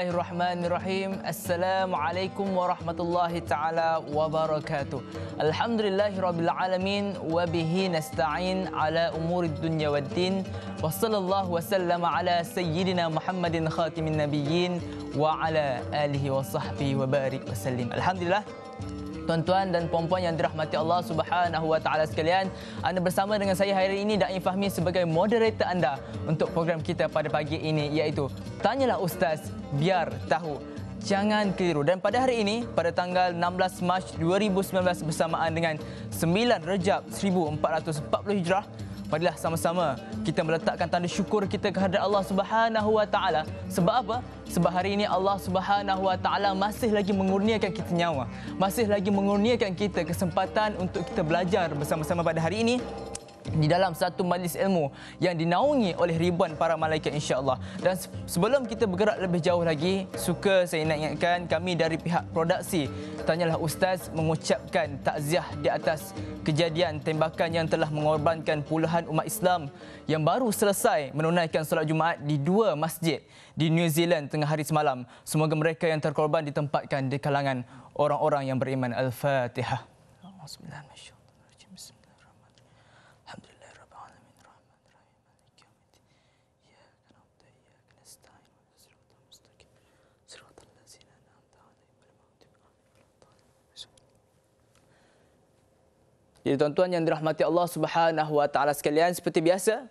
الله الرحمن الرحيم السلام عليكم ورحمة الله تعالى وبركاته الحمد لله رب العالمين وبه نستعين على أمور الدنيا والدين وصلى الله وسلم على سيدنا محمد خاتم النبيين وعلى آله وصحبه وبارك وسلم الحمد لله tuan-tuan dan puan-puan yang dirahmati Allah Subhanahu Wa Taala sekalian. Anda bersama dengan saya hari ini Dai Fahmi sebagai moderator anda untuk program kita pada pagi ini iaitu tanyalah ustaz biar tahu. Jangan keliru. Dan pada hari ini, pada tanggal 16 Mac 2019 bersamaan dengan 9 Rejab 1440 Hijrah, marilah sama-sama kita meletakkan tanda syukur kita kepada Allah Subhanahu Wa Taala. Sebab apa? Sebab hari ini Allah Subhanahu Wa Taala masih lagi mengurniakan kita nyawa, masih lagi mengurniakan kita kesempatan untuk kita belajar bersama-sama pada hari ini di dalam satu majlis ilmu yang dinaungi oleh ribuan para malaikat insya-Allah. Dan sebelum kita bergerak lebih jauh lagi, suka saya nak ingatkan kami dari pihak produksi tanyalah ustaz mengucapkan takziah di atas kejadian tembakan yang telah mengorbankan puluhan umat Islam yang baru selesai menunaikan solat Jumaat di dua masjid di New Zealand tengah hari semalam. Semoga mereka yang terkorban ditempatkan di kalangan orang-orang yang beriman. Al-Fatihah. Bismillahirrahmanirrahim. Jadi tuan-tuan yang dirahmati Allah Subhanahu Wa Taala sekalian seperti biasa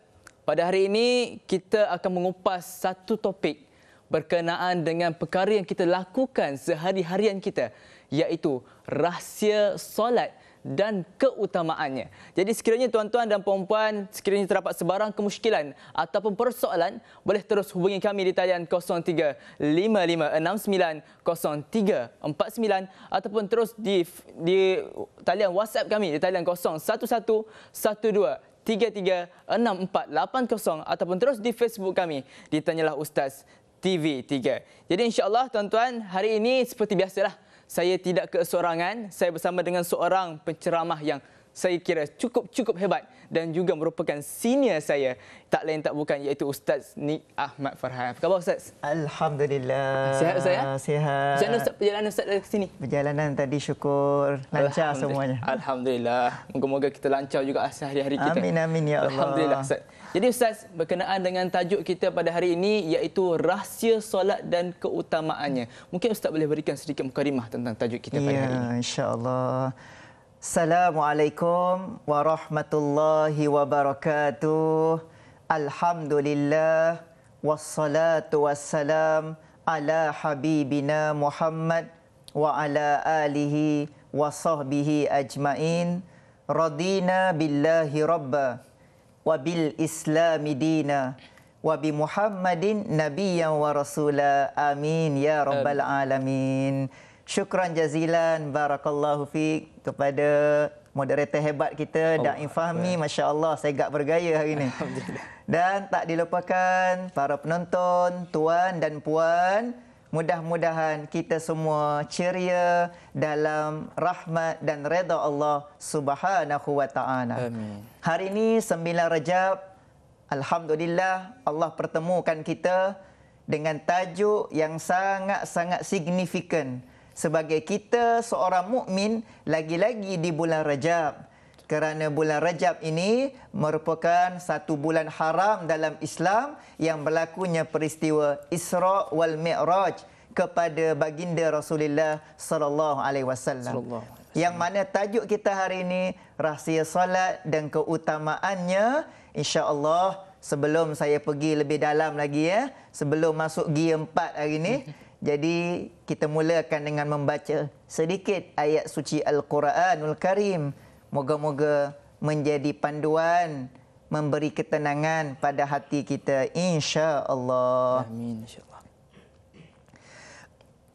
pada hari ini kita akan mengupas satu topik berkenaan dengan perkara yang kita lakukan sehari-harian kita iaitu rahsia solat dan keutamaannya. Jadi sekiranya tuan-tuan dan puan-puan sekiranya terdapat sebarang kemusykilan ataupun persoalan, boleh terus hubungi kami di talian 0355690349 ataupun terus di di talian WhatsApp kami di talian 0111233 336480 ataupun terus di Facebook kami di ditanyalah ustaz TV3. Jadi insyaallah tuan-tuan hari ini seperti biasalah saya tidak keseorangan. Saya bersama dengan seorang penceramah yang saya kira cukup-cukup hebat dan juga merupakan senior saya. Tak lain tak bukan iaitu Ustaz Nik Ahmad Farhan. Apa khabar Ustaz? Alhamdulillah. Sihat Ustaz ya? Sihat. Macam mana perjalanan Ustaz dari sini? Perjalanan tadi syukur. Lancar semuanya. Alhamdulillah. Moga-moga kita lancar juga sehari-hari kita. Amin, amin ya Allah. Alhamdulillah Ustaz. Jadi Ustaz, berkenaan dengan tajuk kita pada hari ini iaitu rahsia solat dan keutamaannya. Mungkin Ustaz boleh berikan sedikit mukarimah tentang tajuk kita pada ya, hari ini. Ya, insyaAllah. Assalamualaikum warahmatullahi wabarakatuh. Alhamdulillah. Wassalatu wassalam ala habibina Muhammad wa ala alihi wa sahbihi ajmain. Radina billahi rabbah wabil Islam dina wa bi Muhammadin nabiyyan wa rasula amin ya rabbal alamin. Syukran jazilan barakallahu fi kepada moderator hebat kita oh, Dan Infahmi masya-Allah segak bergaya hari ini. Dan tak dilupakan para penonton, tuan dan puan, Mudah-mudahan kita semua ceria dalam rahmat dan reda Allah Subhanahu wa taala. Hari ini sembilan Rajab, alhamdulillah Allah pertemukan kita dengan tajuk yang sangat-sangat signifikan sebagai kita seorang mukmin lagi-lagi di bulan Rajab kerana bulan Rajab ini merupakan satu bulan haram dalam Islam yang berlakunya peristiwa Isra wal Mi'raj kepada baginda Rasulullah sallallahu alaihi wasallam. Yang mana tajuk kita hari ini rahsia solat dan keutamaannya insya-Allah sebelum saya pergi lebih dalam lagi ya sebelum masuk g empat hari ini jadi kita mulakan dengan membaca sedikit ayat suci Al-Quranul Karim Moga-moga menjadi panduan memberi ketenangan pada hati kita insya-Allah. Amin insya-Allah.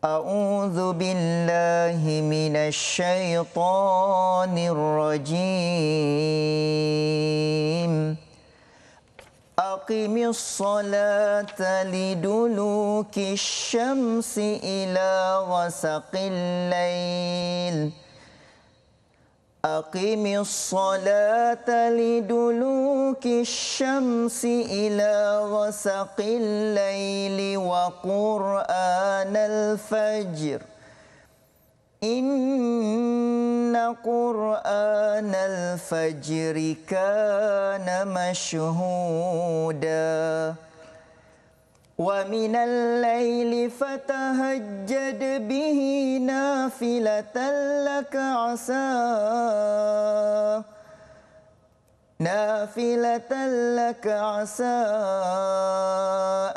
A'udzu billahi minasy syaithanir rajim. أقم الصلاة لدلوك الشمس إلى غسق الليل أقم الصلاة لدلوك الشمس إلى غسق الليل وقرآن الفجر إن قرآن الفجر كان مشهوداً ومن الليل فتهجد به نافلة لك عسى نافلة لك عسى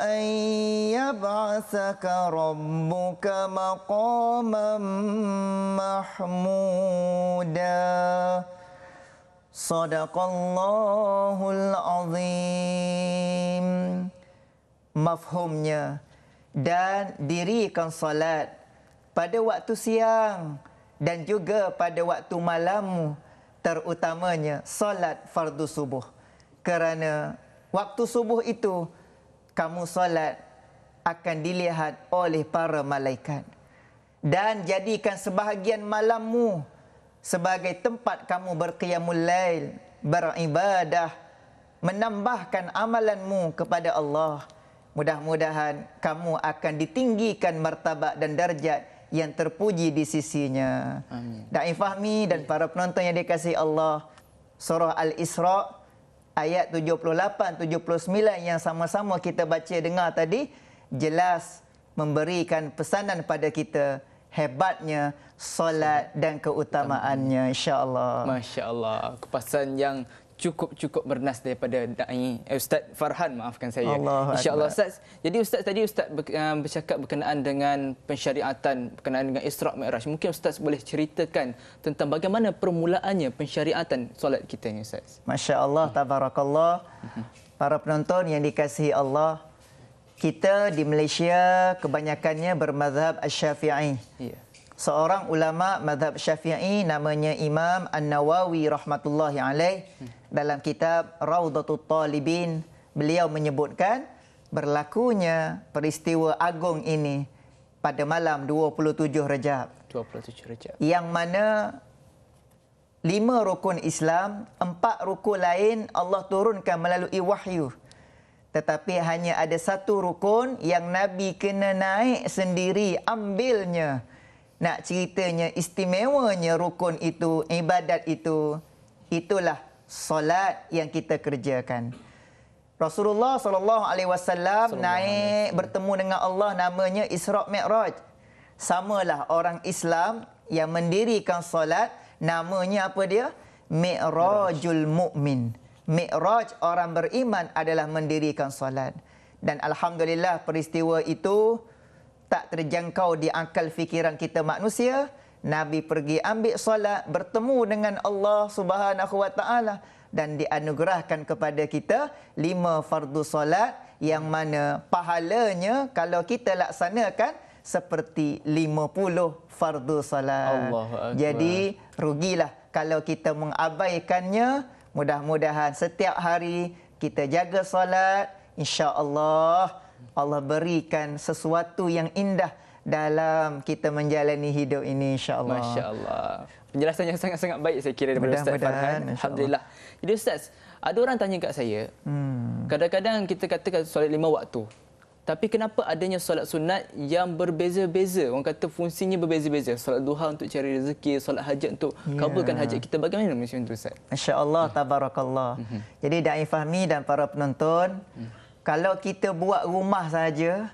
أن يبعثك ربك مقاما محمودا صدق الله العظيم mafhumnya dan dirikan salat pada waktu siang dan juga pada waktu malam terutamanya salat fardu subuh kerana waktu subuh itu kamu salat akan dilihat oleh para malaikat dan jadikan sebahagian malammu sebagai tempat kamu berqiyamul lail beribadah menambahkan amalanmu kepada Allah. Mudah-mudahan kamu akan ditinggikan martabat dan darjat yang terpuji di sisinya. Amin. Da'i Fahmi dan para penonton yang dikasihi Allah. Surah Al-Isra ayat 78-79 yang sama-sama kita baca dengar tadi. Jelas memberikan pesanan pada kita hebatnya solat dan keutamaannya Insya Allah. Masya Allah. kepasan yang cukup-cukup bernas daripada dai eh, Ustaz Farhan maafkan saya. Insya-Allah Ustaz. Jadi Ustaz tadi Ustaz eh, bercakap berkenaan dengan pensyariatan berkenaan dengan Isra Mikraj. Mungkin Ustaz boleh ceritakan tentang bagaimana permulaannya pensyariatan solat kita ini, Ustaz. Masya-Allah tabarakallah. Para penonton yang dikasihi Allah kita di Malaysia kebanyakannya bermazhab Asy-Syafi'i. Yeah seorang ulama Madhab Syafi'i namanya Imam An-Nawawi rahmatullahi alaih dalam kitab Raudatul Talibin beliau menyebutkan berlakunya peristiwa agung ini pada malam 27 Rejab 27 Rejab yang mana lima rukun Islam empat rukun lain Allah turunkan melalui wahyu tetapi hanya ada satu rukun yang Nabi kena naik sendiri ambilnya nak ceritanya istimewanya rukun itu, ibadat itu, itulah solat yang kita kerjakan. Rasulullah sallallahu alaihi wasallam naik bertemu dengan Allah namanya Isra Mi'raj. Samalah orang Islam yang mendirikan solat namanya apa dia? Mi'rajul mukmin. Mi'raj orang beriman adalah mendirikan solat. Dan alhamdulillah peristiwa itu tak terjangkau di akal fikiran kita manusia. Nabi pergi ambil solat, bertemu dengan Allah Subhanahu Wa dan dianugerahkan kepada kita lima fardu solat yang mana pahalanya kalau kita laksanakan seperti lima puluh fardu solat. Jadi rugilah kalau kita mengabaikannya. Mudah-mudahan setiap hari kita jaga solat insya-Allah. Allah berikan sesuatu yang indah dalam kita menjalani hidup ini insyaallah. Masyaallah. Penjelasannya sangat-sangat baik saya kira daripada Ustaz Farhan. Alhamdulillah. Jadi Ustaz, ada orang tanya kat saya. Hmm. Kadang-kadang kita katakan solat lima waktu. Tapi kenapa adanya solat sunat yang berbeza-beza? Orang kata fungsinya berbeza-beza. Solat duha untuk cari rezeki, solat hajat untuk yeah. kabulkan hajat kita. Bagaimana macam itu Ustaz? Masya-Allah tabarakallah. Mm-hmm. Jadi Dai Fahmi dan para penonton, mm-hmm kalau kita buat rumah saja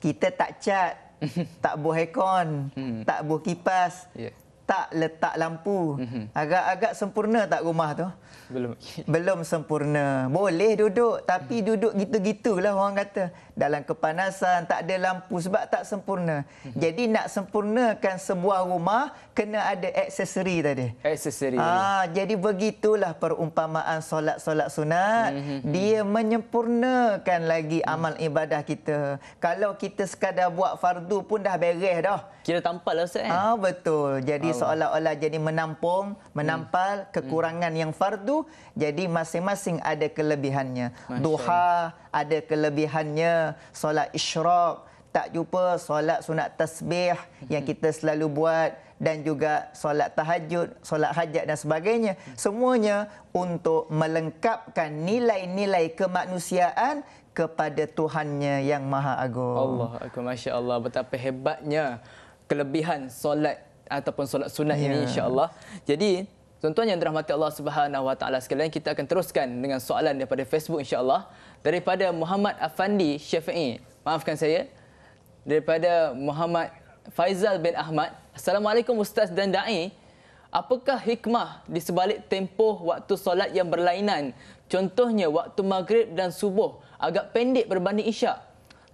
kita tak cat tak buat aircon hmm. tak buat kipas yeah. tak letak lampu hmm. agak-agak sempurna tak rumah tu belum belum sempurna boleh duduk tapi hmm. duduk gitu-gitulah orang kata dalam kepanasan, tak ada lampu sebab tak sempurna. Hmm. Jadi nak sempurnakan sebuah rumah, kena ada aksesori tadi. Aksesori. Ah, jadi begitulah perumpamaan solat-solat sunat. Hmm. Dia menyempurnakan lagi amal ibadah kita. Kalau kita sekadar buat fardu pun dah beres dah. Kira tampal lah Ustaz. Eh? Ah, betul. Jadi seolah-olah jadi menampung, menampal hmm. kekurangan hmm. yang fardu. Jadi masing-masing ada kelebihannya. Masya. Duha ada kelebihannya solat isyraq, tak jumpa solat sunat tasbih yang hmm. kita selalu buat dan juga solat tahajud, solat hajat dan sebagainya. Hmm. Semuanya untuk melengkapkan nilai-nilai kemanusiaan kepada Tuhannya yang Maha Agung. Allah, aku masya Allah betapa hebatnya kelebihan solat ataupun solat sunat ya. ini insya Allah. Jadi tuan-tuan yang dirahmati Allah Subhanahu Wa Taala sekalian kita akan teruskan dengan soalan daripada Facebook insya Allah daripada Muhammad Afandi Syafi'i. Maafkan saya. Daripada Muhammad Faizal bin Ahmad. Assalamualaikum Ustaz dan Da'i. Apakah hikmah di sebalik tempoh waktu solat yang berlainan? Contohnya waktu maghrib dan subuh agak pendek berbanding isyak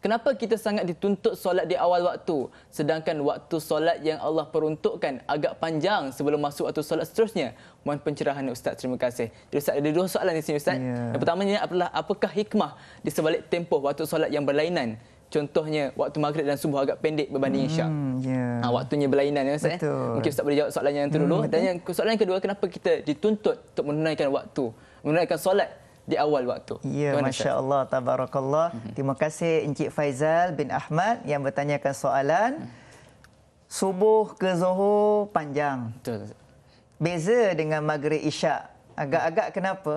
kenapa kita sangat dituntut solat di awal waktu sedangkan waktu solat yang Allah peruntukkan agak panjang sebelum masuk waktu solat seterusnya mohon pencerahan ustaz terima kasih jadi ustaz ada dua soalan di sini ustaz yeah. yang pertamanya adalah apakah hikmah di sebalik tempoh waktu solat yang berlainan Contohnya waktu maghrib dan subuh agak pendek berbanding hmm, isyak. Yeah. Ha, waktunya berlainan ya Ustaz. Eh? Betul. Mungkin Ustaz boleh jawab soalan yang itu hmm, Dan yang soalan yang kedua kenapa kita dituntut untuk menunaikan waktu, menunaikan solat di awal waktu. Ya, Masya Allah, Tabarakallah. Mm-hmm. Terima kasih Encik Faizal bin Ahmad yang bertanyakan soalan. Mm-hmm. Subuh ke Zohor panjang. Betul. Beza dengan Maghrib Isyak. Agak-agak mhm. kenapa?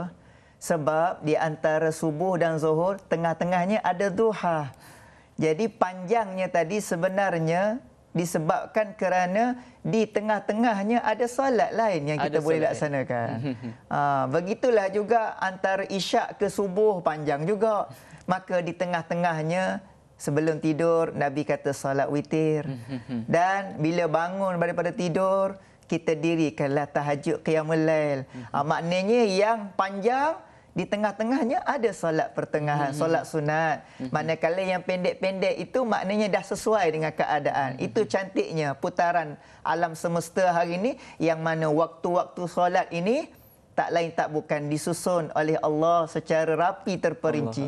Sebab di antara Subuh dan Zohor, tengah-tengahnya ada duha. Jadi panjangnya tadi sebenarnya disebabkan kerana di tengah-tengahnya ada solat lain yang kita ada boleh solat. laksanakan. Ha, begitulah juga antara isyak ke subuh panjang juga. Maka di tengah-tengahnya sebelum tidur Nabi kata solat witir. Dan bila bangun daripada tidur kita dirikanlah tahajud qiyamul lail. Ha, maknanya yang panjang di tengah-tengahnya ada solat pertengahan, mm -hmm. solat sunat. Mm -hmm. Manakala yang pendek-pendek itu maknanya dah sesuai dengan keadaan. Mm -hmm. Itu cantiknya putaran alam semesta hari ini yang mana waktu-waktu solat ini tak lain tak bukan disusun oleh Allah secara rapi terperinci.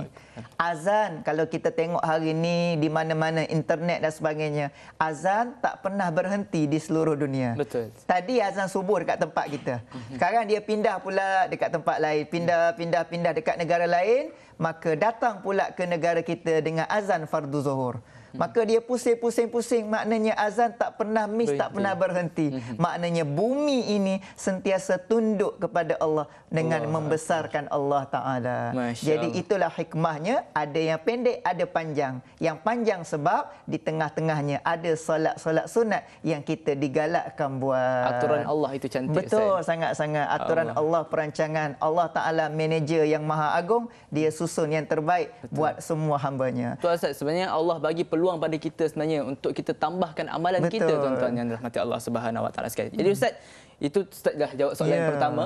Azan kalau kita tengok hari ini di mana-mana internet dan sebagainya, azan tak pernah berhenti di seluruh dunia. Betul. Tadi azan subuh dekat tempat kita. Mhm. Sekarang dia pindah pula dekat tempat lain, pindah mhm. pindah pindah dekat negara lain, maka datang pula ke negara kita dengan azan fardu zuhur. Hmm. Maka dia pusing-pusing-pusing. Maknanya azan tak pernah miss, berhenti. tak pernah berhenti. Hmm. Maknanya bumi ini sentiasa tunduk kepada Allah dengan Allah membesarkan Allah Ta'ala. Jadi itulah hikmahnya. Ada yang pendek, ada panjang. Yang panjang sebab di tengah-tengahnya ada solat-solat sunat yang kita digalakkan buat. Aturan Allah itu cantik. Betul, sangat-sangat. Aturan Allah. Allah, perancangan Allah Ta'ala, manager yang maha agung, dia susun yang terbaik Betul. buat semua hambanya. Tuan Ustaz, sebenarnya Allah bagi peluang peluang pada kita sebenarnya untuk kita tambahkan amalan Betul. kita tuan-tuan yang dirahmati Allah Subhanahu Wa Taala sekali. Jadi ustaz, itu ustaz dah jawab soalan yeah. yang pertama.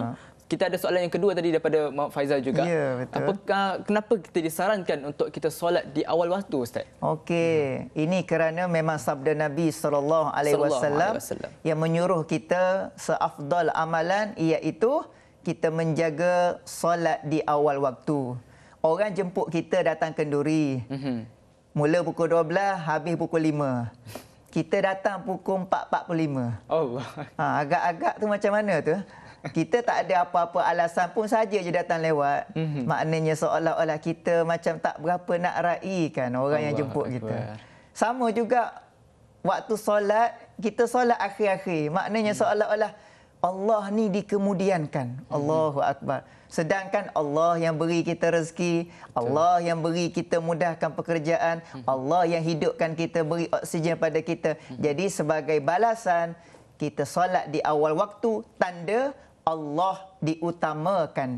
Kita ada soalan yang kedua tadi daripada Mak Faizal juga. Ya, betul. Apakah kenapa kita disarankan untuk kita solat di awal waktu ustaz? Okey, hmm. ini kerana memang sabda Nabi saw yang menyuruh kita seafdal amalan iaitu kita menjaga solat di awal waktu. Orang jemput kita datang kenduri. Mhm. Mula pukul 12, habis pukul 5. Kita datang pukul 4.45. Oh. Ha, agak-agak tu macam mana tu? Kita tak ada apa-apa alasan pun saja je datang lewat. Mm-hmm. Maknanya seolah-olah kita macam tak berapa nak raikan orang Allah yang jemput Akbar. kita. Sama juga waktu solat, kita solat akhir-akhir. Maknanya mm. seolah-olah Allah ni dikemudiankan. Mm. Allahu Akbar. Sedangkan Allah yang beri kita rezeki, Allah yang beri kita mudahkan pekerjaan, hmm. Allah yang hidupkan kita, beri oksigen pada kita. Hmm. Jadi sebagai balasan, kita solat di awal waktu, tanda Allah diutamakan.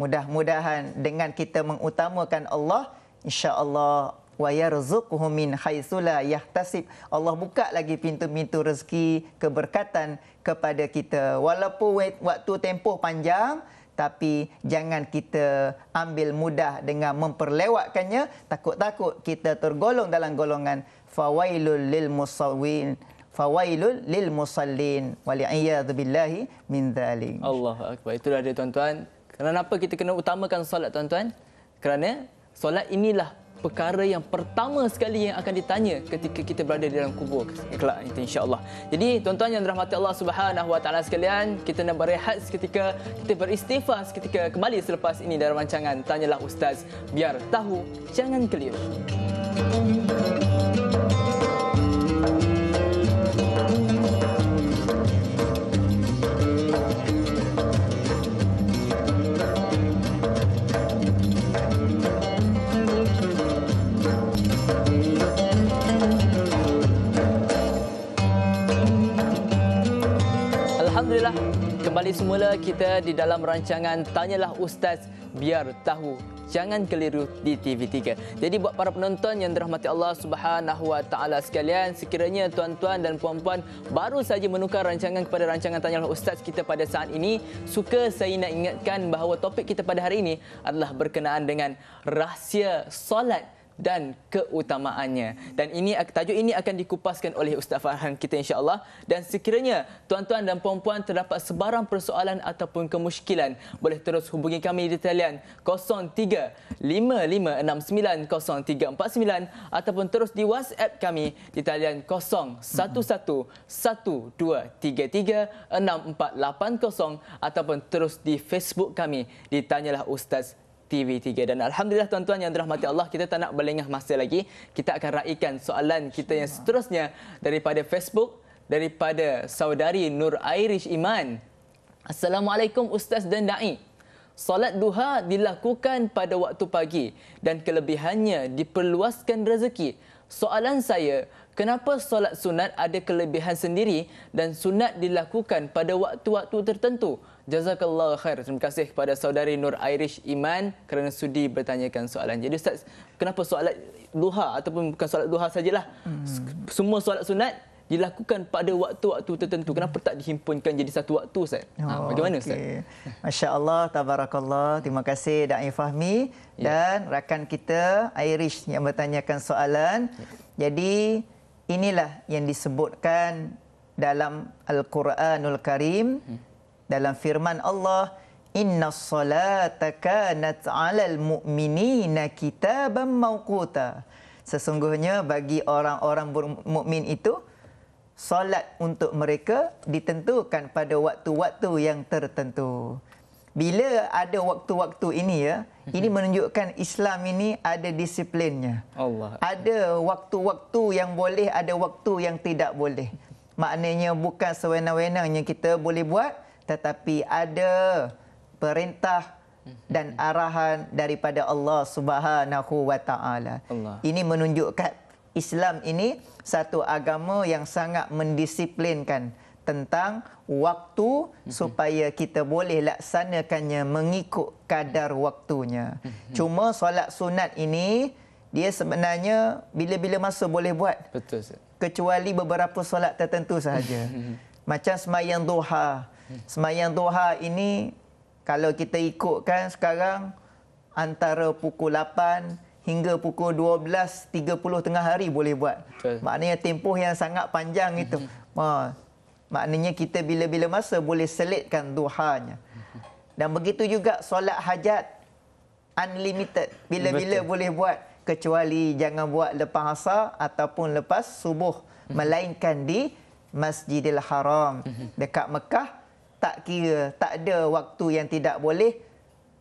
Mudah-mudahan dengan kita mengutamakan Allah, insyaAllah wa yarzuquhum min haitsu la yahtasib. Allah buka lagi pintu-pintu rezeki keberkatan kepada kita. Walaupun waktu tempoh panjang, tapi jangan kita ambil mudah dengan memperlewatkannya takut-takut kita tergolong dalam golongan fawailul lil musawwin fawailul lil musallin wal iyad billahi min dzalik Allahu akbar itulah dia tuan-tuan kenapa kita kena utamakan solat tuan-tuan kerana solat inilah perkara yang pertama sekali yang akan ditanya ketika kita berada di dalam kubur kelak itu insya-Allah. Jadi tuan-tuan yang dirahmati Allah Subhanahu Wa Taala sekalian, kita nak berehat seketika, kita beristighfar seketika kembali selepas ini dalam rancangan tanyalah ustaz biar tahu jangan keliru. kembali semula kita di dalam rancangan Tanyalah Ustaz Biar Tahu jangan keliru di TV3. Jadi buat para penonton yang dirahmati Allah Subhanahu sekalian, sekiranya tuan-tuan dan puan-puan baru saja menukar rancangan kepada rancangan tanyalah ustaz kita pada saat ini, suka saya nak ingatkan bahawa topik kita pada hari ini adalah berkenaan dengan rahsia solat dan keutamaannya. Dan ini tajuk ini akan dikupaskan oleh Ustaz Farhan kita insya-Allah. Dan sekiranya tuan-tuan dan puan-puan terdapat sebarang persoalan ataupun kemusykilan, boleh terus hubungi kami di talian 0355690349 ataupun terus di WhatsApp kami di talian 0111233 6480 ataupun terus di Facebook kami di tanyalah ustaz TV3 dan alhamdulillah tuan-tuan yang dirahmati Allah kita tak nak berlengah masa lagi kita akan raikan soalan kita yang seterusnya daripada Facebook daripada saudari Nur Irish Iman Assalamualaikum ustaz dan dai Salat duha dilakukan pada waktu pagi dan kelebihannya diperluaskan rezeki Soalan saya kenapa solat sunat ada kelebihan sendiri dan sunat dilakukan pada waktu-waktu tertentu Jazakallah khair. Terima kasih kepada saudari Nur Irish Iman kerana sudi bertanyakan soalan. Jadi Ustaz, kenapa solat duha ataupun bukan solat duha sajalah. Hmm. Semua solat sunat dilakukan pada waktu-waktu tertentu. Kenapa tak dihimpunkan jadi satu waktu Ustaz? Ha, oh, ha, bagaimana okay. Ustaz? Masya-Allah, tabarakallah. Terima kasih Da'i Fahmi ya. dan rakan kita Irish yang bertanyakan soalan. Ya. Jadi inilah yang disebutkan dalam Al-Quranul Karim. Hmm dalam firman Allah inna salata kanat 'alal mu'minina kitaban mawquta sesungguhnya bagi orang-orang mukmin itu solat untuk mereka ditentukan pada waktu-waktu yang tertentu bila ada waktu-waktu ini ya mhm. ini menunjukkan Islam ini ada disiplinnya Allah ada waktu-waktu yang boleh ada waktu yang tidak boleh maknanya bukan sewenang-wenangnya kita boleh buat tetapi ada perintah dan mhm. arahan daripada Allah Subhanahu wa taala. Ini menunjukkan Islam ini satu agama yang sangat mendisiplinkan tentang waktu mhm. supaya kita boleh laksanakannya mengikut kadar waktunya. Mhm. Cuma solat sunat ini dia sebenarnya bila-bila masa boleh buat. Betul. Kecuali beberapa solat tertentu sahaja. Macam semayang duha. Semayang doha ini kalau kita ikutkan sekarang antara pukul 8 hingga pukul 12.30 tengah hari boleh buat. Betul. Maknanya tempoh yang sangat panjang itu. Ha. Maknanya kita bila-bila masa boleh selitkan duhanya. Dan begitu juga solat hajat unlimited. Bila-bila boleh buat. Kecuali jangan buat lepas asar ataupun lepas subuh. Hmm. Melainkan di Masjidil Haram hmm. dekat Mekah tak kira, tak ada waktu yang tidak boleh,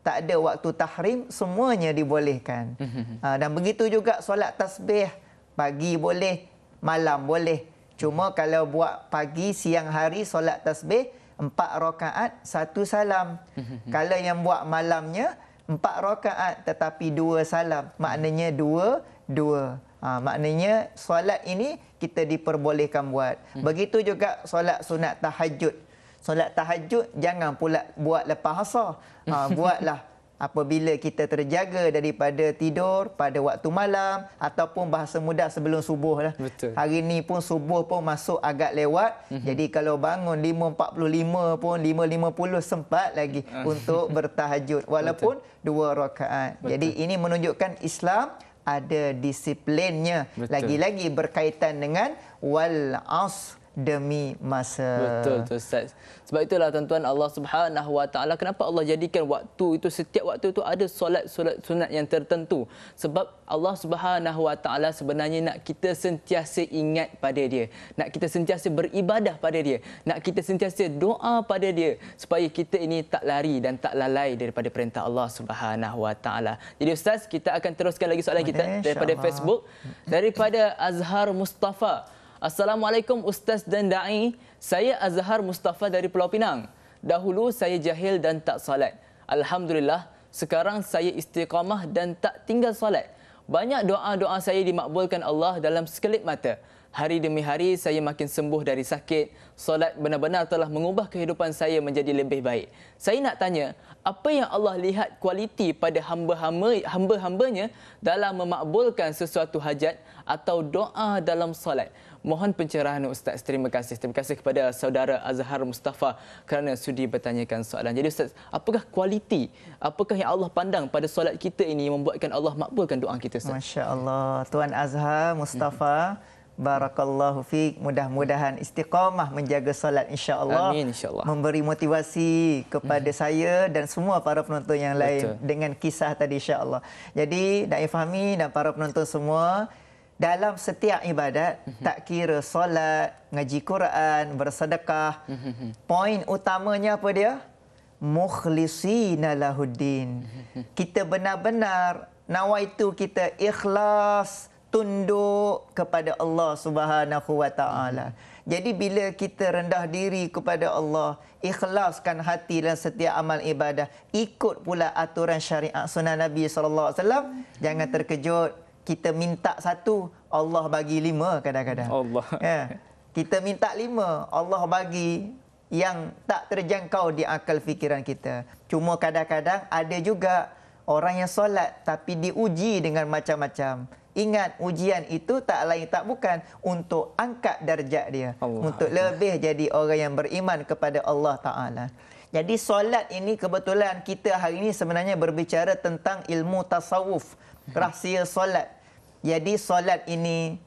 tak ada waktu tahrim, semuanya dibolehkan. Uh, dan begitu juga solat tasbih, pagi boleh, malam boleh. Cuma kalau buat pagi, siang hari solat tasbih, empat rakaat, satu salam. Mm-hmm. Kalau yang buat malamnya, empat rakaat tetapi dua salam. Maknanya dua, dua. Ha, maknanya solat ini kita diperbolehkan buat. Mm. Begitu juga solat sunat tahajud solat tahajud jangan pula buat lepas asar. Ha, buatlah apabila kita terjaga daripada tidur pada waktu malam ataupun bahasa mudah sebelum subuh lah. Betul. Hari ini pun subuh pun masuk agak lewat. Mm-hmm. Jadi kalau bangun 5.45 pun 5.50 sempat lagi ah. untuk bertahajud walaupun Betul. dua rakaat. Jadi ini menunjukkan Islam ada disiplinnya lagi-lagi berkaitan dengan wal as demi masa. Betul tu Ustaz. Sebab itulah tuan-tuan Allah Subhanahu Wa Taala kenapa Allah jadikan waktu itu setiap waktu itu ada solat-solat sunat yang tertentu. Sebab Allah Subhanahu Wa Taala sebenarnya nak kita sentiasa ingat pada dia. Nak kita sentiasa beribadah pada dia. Nak kita sentiasa doa pada dia supaya kita ini tak lari dan tak lalai daripada perintah Allah Subhanahu Wa Taala. Jadi Ustaz, kita akan teruskan lagi soalan kita daripada Facebook daripada Azhar Mustafa. Assalamualaikum Ustaz dan Da'i. Saya Azhar Mustafa dari Pulau Pinang. Dahulu saya jahil dan tak salat. Alhamdulillah, sekarang saya istiqamah dan tak tinggal salat. Banyak doa-doa saya dimakbulkan Allah dalam sekelip mata. Hari demi hari saya makin sembuh dari sakit. Salat benar-benar telah mengubah kehidupan saya menjadi lebih baik. Saya nak tanya, apa yang Allah lihat kualiti pada hamba-hamba hamba-hambanya dalam memakbulkan sesuatu hajat atau doa dalam salat? Mohon pencerahan Ustaz. Terima kasih. Terima kasih kepada saudara Azhar Mustafa kerana sudi bertanyakan soalan. Jadi Ustaz, apakah kualiti, apakah yang Allah pandang pada solat kita ini membuatkan Allah makbulkan doa kita Ustaz? Masya Allah. Tuan Azhar Mustafa, hmm. Barakallahu fiq. Mudah-mudahan istiqamah menjaga solat insya-Allah. Amin insya-Allah. Memberi motivasi kepada hmm. saya dan semua para penonton yang Betul. lain dengan kisah tadi insya-Allah. Jadi, Daifahmi dan para penonton semua, dalam setiap ibadat mm-hmm. tak kira solat, ngaji Quran, bersedekah, mm-hmm. Mhm. poin utamanya apa dia? Mukhlisina lahuddin. Mhm, mhm. Kita benar-benar nawa itu kita ikhlas tunduk kepada Allah Subhanahu wa taala. Jadi bila kita rendah diri kepada Allah, ikhlaskan hati dan setiap amal ibadah, ikut pula aturan syariat sunnah Nabi sallallahu alaihi wasallam, jangan terkejut kita minta satu, Allah bagi lima kadang-kadang. Allah. Ya. Kita minta lima, Allah bagi yang tak terjangkau di akal fikiran kita. Cuma kadang-kadang ada juga orang yang solat tapi diuji dengan macam-macam. Ingat ujian itu tak lain tak bukan untuk angkat darjat dia. Allah untuk Allah. lebih jadi orang yang beriman kepada Allah Ta'ala. Jadi solat ini kebetulan kita hari ini sebenarnya berbicara tentang ilmu tasawuf. Hmm. Rahsia solat. Jadi solat ini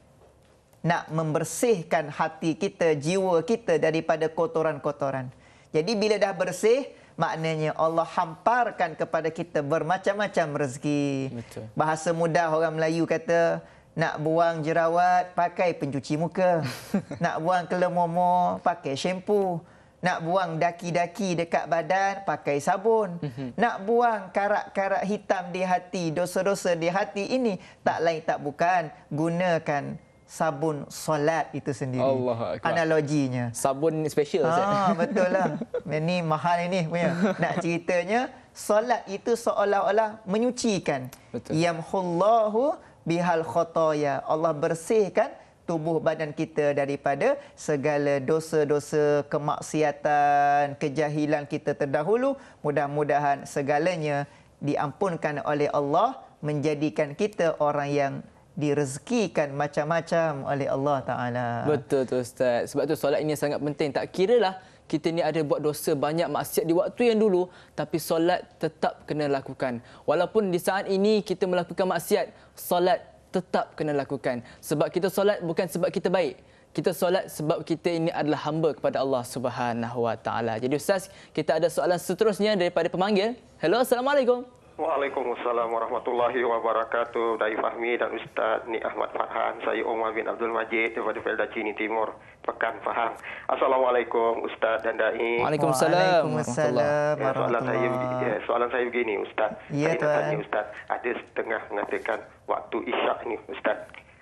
nak membersihkan hati kita, jiwa kita daripada kotoran-kotoran. Jadi bila dah bersih, maknanya Allah hamparkan kepada kita bermacam-macam rezeki. Betul. Bahasa mudah orang Melayu kata, nak buang jerawat, pakai pencuci muka. nak buang kelemomor, pakai shampoo. Nak buang daki-daki dekat badan, pakai sabun. Mm-hmm. Nak buang karak-karak hitam di hati, dosa-dosa di hati ini, tak lain tak bukan gunakan sabun solat itu sendiri. Allah Analoginya. Sabun special. Ah, betul lah. Ini mahal ini punya. Nak ceritanya, solat itu seolah-olah menyucikan. Yamhullahu bihal khotoya. Allah bersihkan tubuh badan kita daripada segala dosa-dosa kemaksiatan, kejahilan kita terdahulu. Mudah-mudahan segalanya diampunkan oleh Allah menjadikan kita orang yang direzekikan macam-macam oleh Allah Ta'ala. Betul tu Ustaz. Sebab tu solat ini sangat penting. Tak kira lah kita ni ada buat dosa banyak maksiat di waktu yang dulu tapi solat tetap kena lakukan walaupun di saat ini kita melakukan maksiat solat tetap kena lakukan. Sebab kita solat bukan sebab kita baik. Kita solat sebab kita ini adalah hamba kepada Allah Subhanahu Wa Taala. Jadi Ustaz, kita ada soalan seterusnya daripada pemanggil. Hello, Assalamualaikum. Waalaikumsalam warahmatullahi wabarakatuh. Dai Fahmi dan Ustaz Ni Ahmad Farhan. Saya Umar bin Abdul Majid daripada Felda Cini Timur, Pekan Pahang. Assalamualaikum Ustaz dan Dai. Waalaikumsalam. warahmatullahi. Ya, soalan saya, ya, soalan saya begini Ustaz. Ya, saya nak tanya Ustaz. Ada setengah mengatakan waktu isyak ni Ustaz.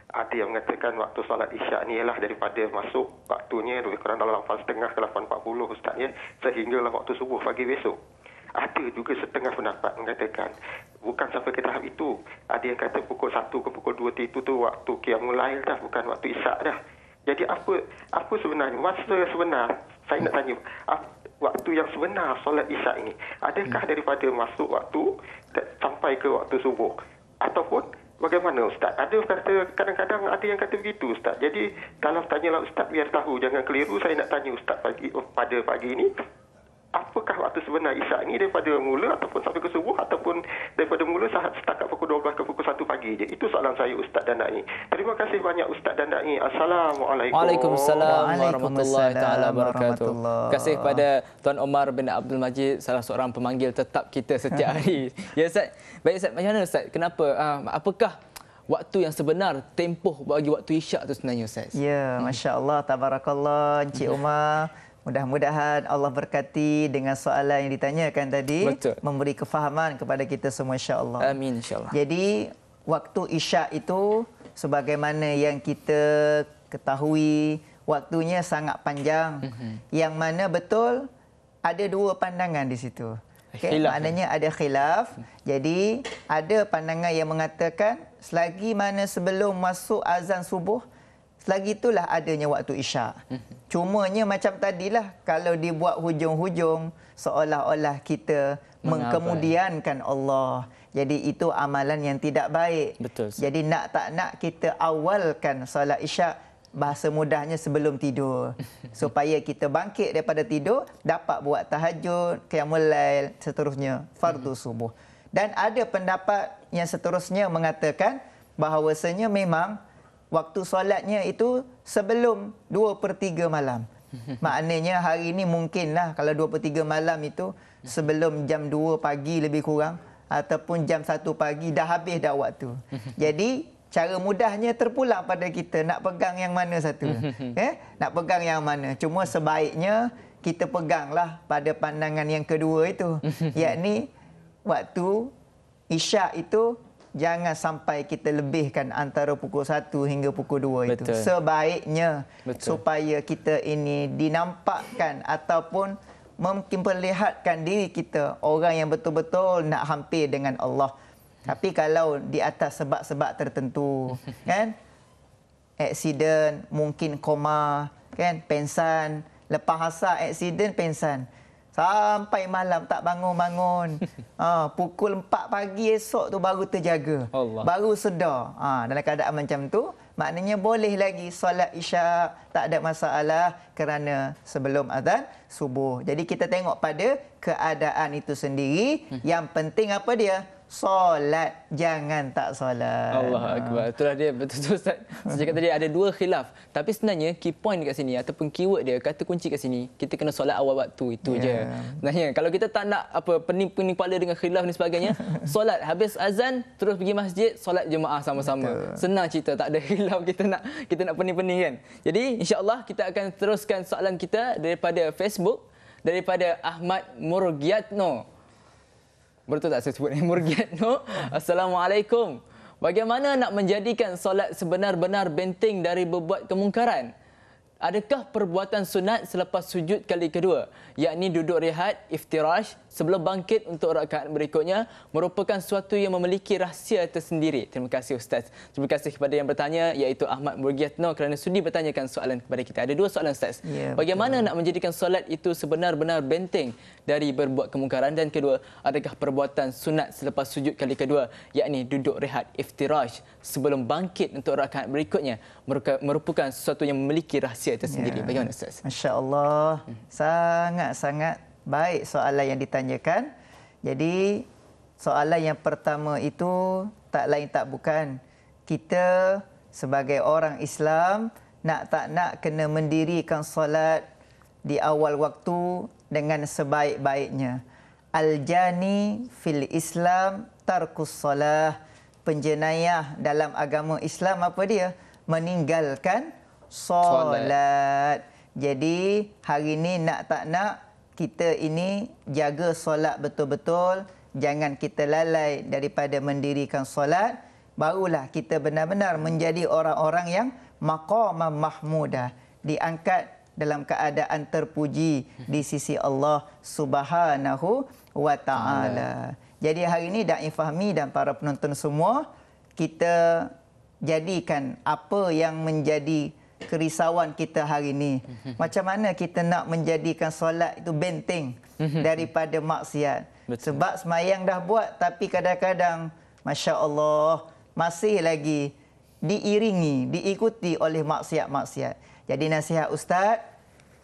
Ada yang mengatakan waktu salat isyak ni ialah daripada masuk waktunya lebih kurang dalam 8.30 ke 8.40 Ustaz ya. Sehinggalah waktu subuh pagi besok ada juga setengah pendapat mengatakan bukan sampai ke tahap itu. Ada yang kata pukul 1 ke pukul 2 itu tu waktu kiamul lail dah bukan waktu isak dah. Jadi apa apa sebenarnya waktu yang sebenar? Saya nak tanya waktu yang sebenar solat isak ini adakah hmm. daripada masuk waktu sampai ke waktu subuh ataupun Bagaimana Ustaz? Ada kata kadang-kadang ada yang kata begitu Ustaz. Jadi kalau tanya lah Ustaz biar tahu jangan keliru saya nak tanya Ustaz pagi pada pagi ini apakah waktu sebenar isyak ni daripada mula ataupun sampai ke subuh ataupun daripada mula sahat setakat pukul 12 ke pukul 1 pagi je. Itu soalan saya Ustaz dan Da'i. Terima kasih banyak Ustaz dan Da'i. Assalamualaikum. Waalaikumsalam. Warahmatullahi ta'ala wabarakatuh. Terima kasih kepada Tuan Omar bin Abdul Majid, salah seorang pemanggil tetap kita setiap hari. ya Ustaz. Baik Ustaz, macam mana Ustaz? Kenapa? Ah, apakah waktu yang sebenar tempoh bagi waktu isyak tu sebenarnya Ustaz? Ya, Masya Allah. Tabarakallah. Encik hmm. Omar. Mudah-mudahan Allah berkati dengan soalan yang ditanyakan tadi Betul. memberi kefahaman kepada kita semua insya Amin insya-Allah. Jadi waktu Isyak itu sebagaimana yang kita ketahui waktunya sangat panjang mm-hmm. yang mana betul ada dua pandangan di situ okay? khilaf ya. maknanya ada khilaf jadi ada pandangan yang mengatakan selagi mana sebelum masuk azan subuh lagi itulah adanya waktu isyak. Cumanya macam tadilah kalau dibuat hujung-hujung seolah-olah kita Mengabai. mengkemudiankan Allah. Jadi itu amalan yang tidak baik. Betul. Jadi nak tak nak kita awalkan solat isyak bahasa mudahnya sebelum tidur supaya kita bangkit daripada tidur dapat buat tahajud, qiyamul lail seterusnya fardu hmm. subuh. Dan ada pendapat yang seterusnya mengatakan bahawasanya memang waktu solatnya itu sebelum 2 per 3 malam. Maknanya hari ini mungkinlah kalau 2 per 3 malam itu sebelum jam 2 pagi lebih kurang ataupun jam 1 pagi dah habis dah waktu. Jadi cara mudahnya terpulang pada kita nak pegang yang mana satu. Eh? Nak pegang yang mana. Cuma sebaiknya kita peganglah pada pandangan yang kedua itu. Yakni waktu isyak itu jangan sampai kita lebihkan antara pukul 1 hingga pukul 2 itu. Betul. Sebaiknya Betul. supaya kita ini dinampakkan ataupun mungkin perlihatkan diri kita orang yang betul-betul nak hampir dengan Allah. Tapi kalau di atas sebab-sebab tertentu, kan? Aksiden, mungkin koma, kan? Pensan, lepas hasar aksiden, pensan. Sampai malam tak bangun-bangun. Ha, pukul 4 pagi esok tu baru terjaga. Allah. Baru sedar. Ha, dalam keadaan macam tu, maknanya boleh lagi solat isyak. Tak ada masalah kerana sebelum azan subuh. Jadi kita tengok pada keadaan itu sendiri. Hmm. Yang penting apa dia? solat jangan tak solat. Allah akbar. Itulah dia betul betul Ustaz. Saya cakap tadi ada dua khilaf. Tapi sebenarnya key point dekat sini ataupun keyword dia kata kunci kat sini kita kena solat awal waktu itu yeah. je. Ya. Sebenarnya kalau kita tak nak apa pening-pening kepala dengan khilaf ni sebagainya, solat habis azan terus pergi masjid solat jemaah sama-sama. Senang cerita tak ada khilaf kita nak kita nak pening-pening kan. Jadi insya-Allah kita akan teruskan soalan kita daripada Facebook daripada Ahmad Murgiatno. Betul tak saya sebut ni murgiat tu? Assalamualaikum. Bagaimana nak menjadikan solat sebenar-benar benteng dari berbuat kemungkaran? Adakah perbuatan sunat selepas sujud kali kedua, yakni duduk rehat, iftirash, sebelum bangkit untuk rakaat berikutnya, merupakan suatu yang memiliki rahsia tersendiri? Terima kasih Ustaz. Terima kasih kepada yang bertanya, iaitu Ahmad Murgiatno kerana sudi bertanyakan soalan kepada kita. Ada dua soalan Ustaz. Ya, Bagaimana nak menjadikan solat itu sebenar-benar benteng dari berbuat kemungkaran? Dan kedua, adakah perbuatan sunat selepas sujud kali kedua, yakni duduk rehat, iftirash, sebelum bangkit untuk rakaat berikutnya, merupakan sesuatu yang memiliki rahsia Malaysia itu sendiri. Ya. Bagaimana Ustaz? Masya-Allah. Hmm. Sangat-sangat baik soalan yang ditanyakan. Jadi soalan yang pertama itu tak lain tak bukan kita sebagai orang Islam nak tak nak kena mendirikan solat di awal waktu dengan sebaik-baiknya. Al-jani fil Islam tarkus solah penjenayah dalam agama Islam apa dia? Meninggalkan solat. Jadi hari ini nak tak nak kita ini jaga solat betul-betul. Jangan kita lalai daripada mendirikan solat. Barulah kita benar-benar menjadi orang-orang yang maqamah mahmudah. Diangkat dalam keadaan terpuji di sisi Allah subhanahu wa ta'ala. Jadi hari ini Da'i Fahmi dan para penonton semua, kita jadikan apa yang menjadi kerisauan kita hari ini. Mhm. Macam mana kita nak menjadikan solat itu benteng mhm. daripada maksiat. Betul. Sebab semayang dah buat tapi kadang-kadang Masya Allah masih lagi diiringi, diikuti oleh maksiat-maksiat. Jadi nasihat Ustaz,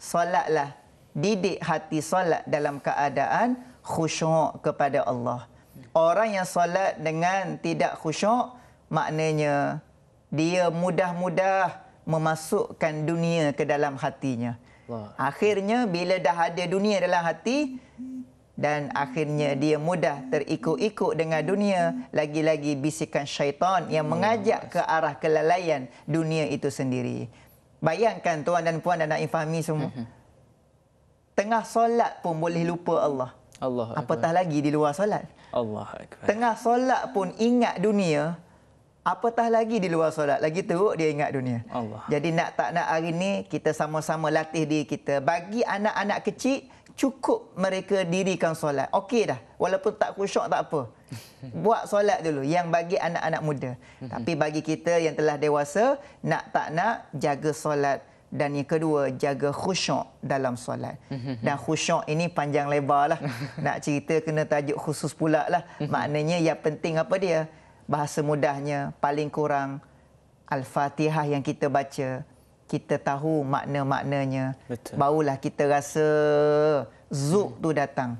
solatlah. Didik hati solat dalam keadaan khusyuk kepada Allah. Orang yang solat dengan tidak khusyuk, maknanya dia mudah-mudah memasukkan dunia ke dalam hatinya. Akhirnya bila dah ada dunia dalam hati dan akhirnya dia mudah terikut-ikut dengan dunia, lagi-lagi bisikan syaitan yang hmm. mengajak ke arah kelalaian dunia itu sendiri. Bayangkan tuan dan puan dan anak fahami semua. Mhm. Tengah solat pun boleh lupa Allah. Allah Apatah lagi di luar solat. Allah Tengah solat pun ingat dunia, apatah lagi di luar solat lagi teruk dia ingat dunia Allah jadi nak tak nak hari ni kita sama-sama latih diri kita bagi anak-anak kecil cukup mereka dirikan solat okey dah walaupun tak khusyuk tak apa buat solat dulu yang bagi anak-anak muda hmm. tapi bagi kita yang telah dewasa nak tak nak jaga solat dan yang kedua jaga khusyuk dalam solat hmm. dan khusyuk ini panjang lebar lah. nak cerita kena tajuk khusus pula lah hmm. maknanya yang penting apa dia bahasa mudahnya paling kurang al-Fatihah yang kita baca kita tahu makna-maknanya Betul. barulah kita rasa zuk tu datang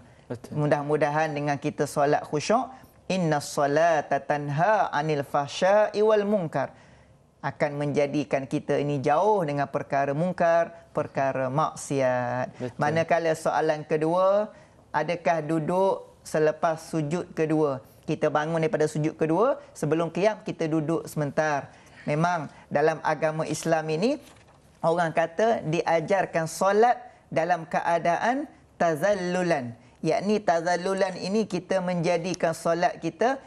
mudah-mudahan dengan kita solat khusyuk inna solata tanha anil fahsya'i wal munkar akan menjadikan kita ini jauh dengan perkara mungkar perkara maksiat Betul. manakala soalan kedua adakah duduk selepas sujud kedua kita bangun daripada sujud kedua sebelum qiyam kita duduk sebentar memang dalam agama Islam ini orang kata diajarkan solat dalam keadaan tazallulan yakni tazallulan ini kita menjadikan solat kita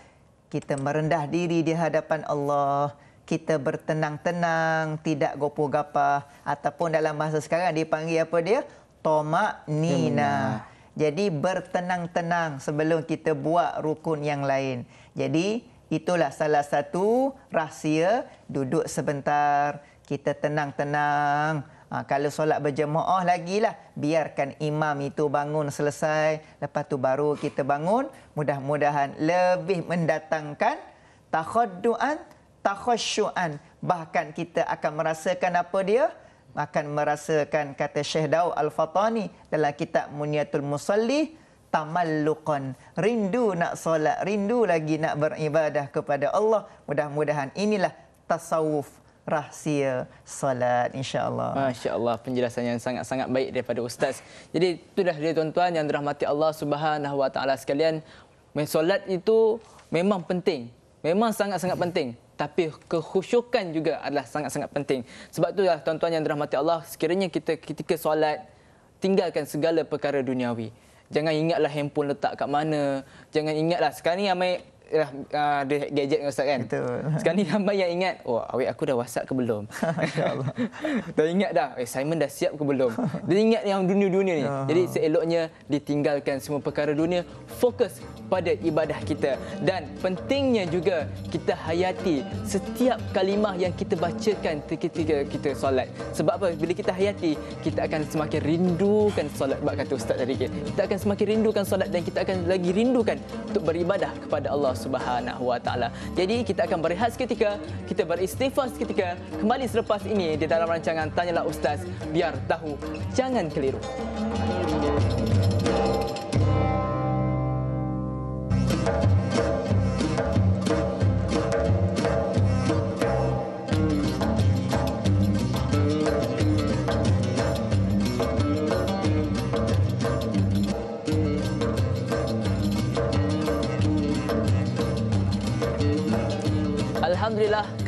kita merendah diri di hadapan Allah kita bertenang-tenang tidak gopoh-gapah ataupun dalam bahasa sekarang dipanggil apa dia tomak nina hmm. Jadi bertenang-tenang sebelum kita buat rukun yang lain. Jadi itulah salah satu rahsia duduk sebentar. Kita tenang-tenang. Ha, kalau solat berjemaah lagi lah. Biarkan imam itu bangun selesai. Lepas tu baru kita bangun. Mudah-mudahan lebih mendatangkan takhudduan, takhusyuan. Bahkan kita akan merasakan apa dia? akan merasakan kata Syekh Daud Al-Fatani dalam kitab Munyatul Musalli tamallukan rindu nak solat rindu lagi nak beribadah kepada Allah mudah-mudahan inilah tasawuf rahsia solat insyaallah Allah penjelasan yang sangat-sangat baik daripada ustaz jadi itu dah dia tuan-tuan yang dirahmati Allah Subhanahu wa taala sekalian solat itu memang penting memang sangat-sangat penting tapi kekhusyukan juga adalah sangat-sangat penting. Sebab itulah tuan-tuan yang dirahmati Allah, sekiranya kita ketika solat tinggalkan segala perkara duniawi. Jangan ingatlah handphone letak kat mana, jangan ingatlah sekarang ni ramai uh, lah, ada ah, gadget dengan Ustaz kan? Betul. Sekarang ni ramai yang ingat, oh awet aku dah WhatsApp ke belum? dah ingat dah, assignment eh, dah siap ke belum? dia ingat yang dunia-dunia ni. Uh-huh. Jadi seeloknya ditinggalkan semua perkara dunia, fokus pada ibadah kita. Dan pentingnya juga kita hayati setiap kalimah yang kita bacakan ketika kita solat. Sebab apa? Bila kita hayati, kita akan semakin rindukan solat. Sebab kata Ustaz tadi, kita akan semakin rindukan solat dan kita akan lagi rindukan untuk beribadah kepada Allah Subhanahu Wa Taala. Jadi kita akan berehat seketika, kita beristighfar seketika, kembali selepas ini di dalam rancangan Tanyalah Ustaz biar tahu jangan keliru.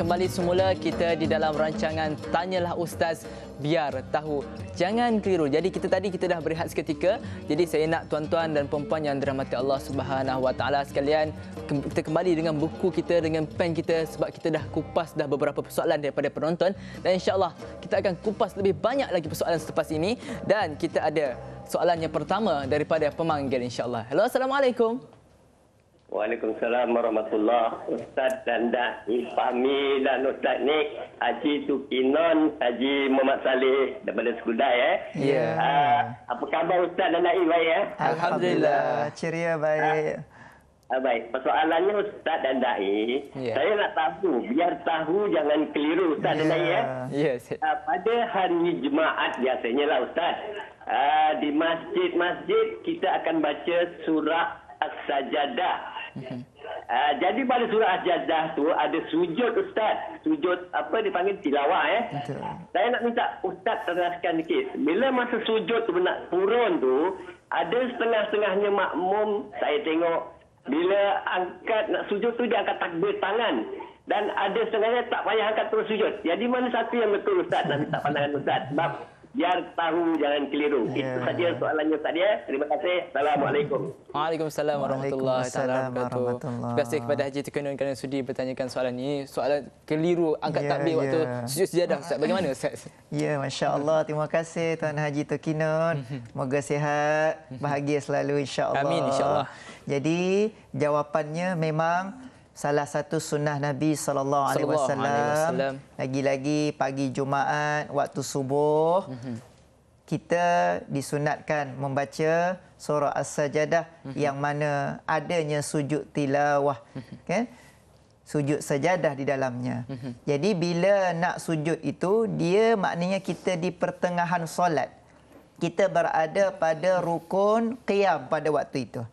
kembali semula kita di dalam rancangan Tanyalah Ustaz biar tahu. Jangan keliru. Jadi kita tadi kita dah berehat seketika. Jadi saya nak tuan-tuan dan puan-puan yang dirahmati Allah Subhanahu Wa Taala sekalian kita kembali dengan buku kita dengan pen kita sebab kita dah kupas dah beberapa persoalan daripada penonton dan insya-Allah kita akan kupas lebih banyak lagi persoalan selepas ini dan kita ada soalan yang pertama daripada pemanggil insya-Allah. Hello, assalamualaikum. Waalaikumsalam warahmatullahi Ustaz Danda Ifami dan Ustaz Nik Haji Tukinon Haji Muhammad Saleh daripada Sekudai eh. Ya. Uh, apa khabar Ustaz dan Nik baik eh? Alhamdulillah. Ceria baik. Uh, Baik, persoalannya Ustaz dan Da'i, yeah. saya nak tahu, biar tahu jangan keliru Ustaz yeah. dan Da'i. Eh? Ya. Yes. Ya, uh, pada hari Jumaat biasanya lah Ustaz, uh, di masjid-masjid kita akan baca surah As-Sajadah. Mm-hmm. Uh, jadi pada surah Al-Jazah tu ada sujud Ustaz. Sujud apa dipanggil tilawah eh. Betul. Saya nak minta Ustaz terangkan sikit. Bila masa sujud tu nak turun tu, ada setengah-setengahnya makmum saya tengok. Bila angkat nak sujud tu dia angkat takbir tangan. Dan ada setengahnya tak payah angkat terus sujud. Jadi mana satu yang betul Ustaz nak minta pandangan Ustaz. Sebab biar tahu jangan keliru. Yeah. Itu saja soalannya tadi. Ya. Terima kasih. Assalamualaikum. Waalaikumsalam warahmatullahi wabarakatuh. Terima kasih kepada Haji Tekenun kerana sudi bertanyakan soalan ini. Soalan keliru angkat yeah, takbir ya. waktu yeah. sujud sejadah. Ustaz. Bagaimana Ustaz? Ya, yeah, Masya Allah. Terima kasih Tuan Haji Tekenun. Semoga sihat. Bahagia selalu insya Allah. Amin insya Allah. Jadi jawapannya memang salah satu sunnah Nabi sallallahu alaihi wasallam. Lagi-lagi pagi Jumaat waktu subuh mhm. kita disunatkan membaca surah as-sajdah mhm. yang mana adanya sujud tilawah mhm. kan sujud sajadah di dalamnya. Jadi bila nak sujud itu dia maknanya kita di pertengahan solat. Kita berada pada rukun qiyam pada waktu itu.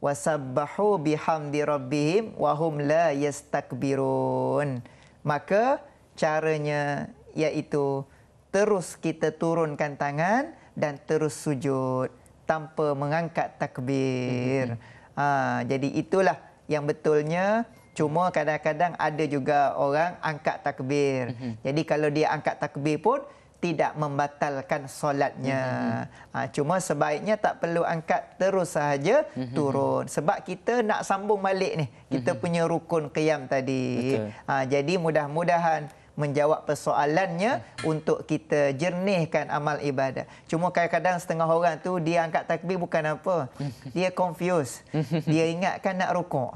Wasabahu bihamdi Robbihim, wahum la yastakbirun. Maka caranya yaitu terus kita turunkan tangan dan terus sujud tanpa mengangkat takbir. Mm-hmm. Ha, jadi itulah yang betulnya cuma kadang-kadang ada juga orang angkat takbir. Mm-hmm. Jadi kalau dia angkat takbir pun tidak membatalkan solatnya. Mm -hmm. ha, cuma sebaiknya tak perlu angkat terus sahaja mm -hmm. turun. Sebab kita nak sambung balik ni. Kita mm -hmm. punya rukun kiam tadi. Ha, jadi mudah-mudahan menjawab persoalannya mhm. untuk kita jernihkan amal ibadah. Cuma kadang-kadang setengah orang tu dia angkat takbir bukan apa. Mhm. Dia confuse. Mhm. Dia ingatkan nak rukuk.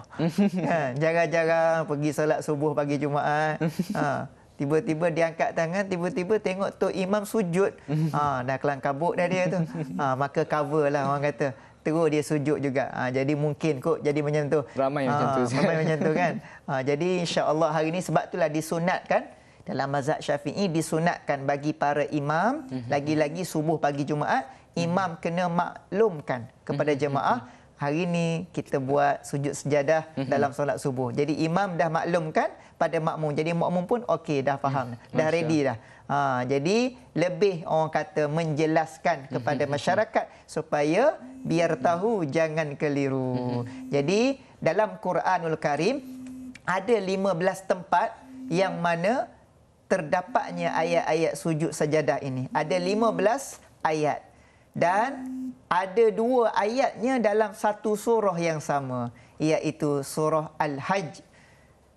jarang jaga ha, pergi solat subuh pagi Jumaat. Ha. Tiba-tiba dia angkat tangan, tiba-tiba tengok Tok Imam sujud. Ha, dah kelang kabut dah dia tu. Ha, maka cover lah orang kata. Terus dia sujud juga. Ha, jadi mungkin kot jadi macam tu. Ramai ha, macam tu. Ramai macam tu kan. Ha, jadi insya Allah hari ini sebab itulah disunatkan. Dalam mazhab syafi'i disunatkan bagi para imam. Mhm. Lagi-lagi subuh pagi Jumaat. Imam mhm. kena maklumkan kepada mhm. jemaah. Hari ini kita buat sujud sejadah dalam solat subuh. Jadi imam dah maklumkan pada makmum. Jadi makmum pun okey dah faham, hmm. dah Masya. ready dah. Ha, jadi lebih orang kata menjelaskan kepada masyarakat supaya biar tahu hmm. jangan keliru. Hmm. Jadi dalam Quranul Karim ada 15 tempat yang mana terdapatnya ayat-ayat sujud sajadah ini. Ada 15 ayat dan ada dua ayatnya dalam satu surah yang sama iaitu surah Al-Hajj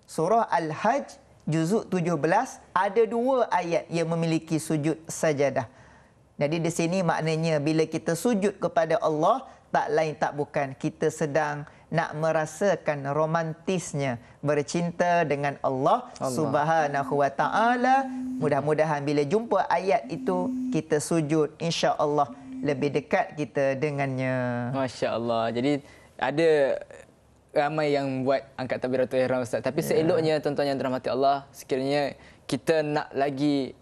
surah Al-Hajj juzuk 17 ada dua ayat yang memiliki sujud sajadah. Jadi di sini maknanya bila kita sujud kepada Allah tak lain tak bukan kita sedang nak merasakan romantisnya bercinta dengan Allah, Allah. Subhanahu wa taala. Mudah-mudahan bila jumpa ayat itu kita sujud insya-Allah lebih dekat kita dengannya. Masya-Allah. Jadi ada ramai yang buat angkat tabir atau ihram ustaz tapi yeah. seeloknya tuan-tuan yang dirahmati Allah sekiranya kita nak lagi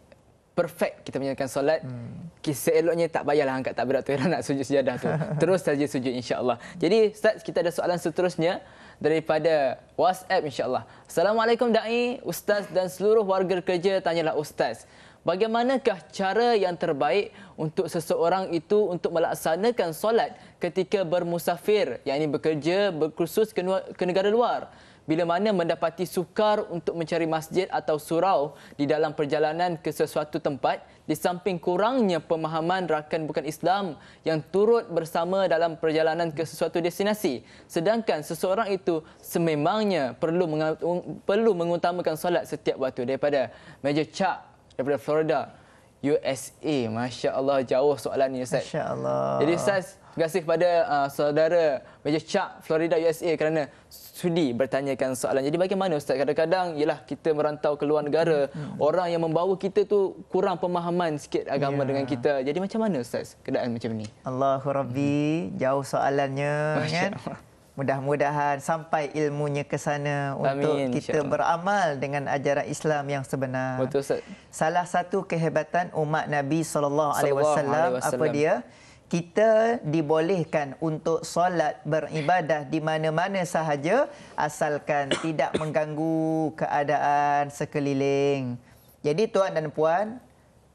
perfect kita menjalankan solat hmm. seeloknya tak payahlah angkat tabir atau ihram nak sujud sejadah tu terus saja sujud insya-Allah jadi ustaz kita ada soalan seterusnya daripada WhatsApp insya-Allah assalamualaikum dai ustaz dan seluruh warga kerja tanyalah ustaz Bagaimanakah cara yang terbaik untuk seseorang itu untuk melaksanakan solat ketika bermusafir, yang ini bekerja berkursus ke, negara luar. Bila mana mendapati sukar untuk mencari masjid atau surau di dalam perjalanan ke sesuatu tempat, di samping kurangnya pemahaman rakan bukan Islam yang turut bersama dalam perjalanan ke sesuatu destinasi. Sedangkan seseorang itu sememangnya perlu, meng- perlu mengutamakan solat setiap waktu daripada Major Chuck daripada Florida. USA, masya Allah jauh soalan ni, Ustaz. Masya Allah. Jadi saya. Terima kasih kepada uh, saudara Major Chuck Florida USA kerana sudi bertanyakan soalan. Jadi bagaimana Ustaz? Kadang-kadang ialah kita merantau ke luar negara, hmm. orang yang membawa kita tu kurang pemahaman sikit agama yeah. dengan kita. Jadi macam mana Ustaz keadaan macam ni? Allahu Rabbi, hmm. jauh soalannya kan? Mudah-mudahan sampai ilmunya ke sana untuk Amin, kita beramal dengan ajaran Islam yang sebenar. Betul Salah satu kehebatan umat Nabi sallallahu alaihi wasallam apa dia? kita dibolehkan untuk solat beribadah di mana-mana sahaja asalkan tidak mengganggu keadaan sekeliling. Jadi tuan dan puan,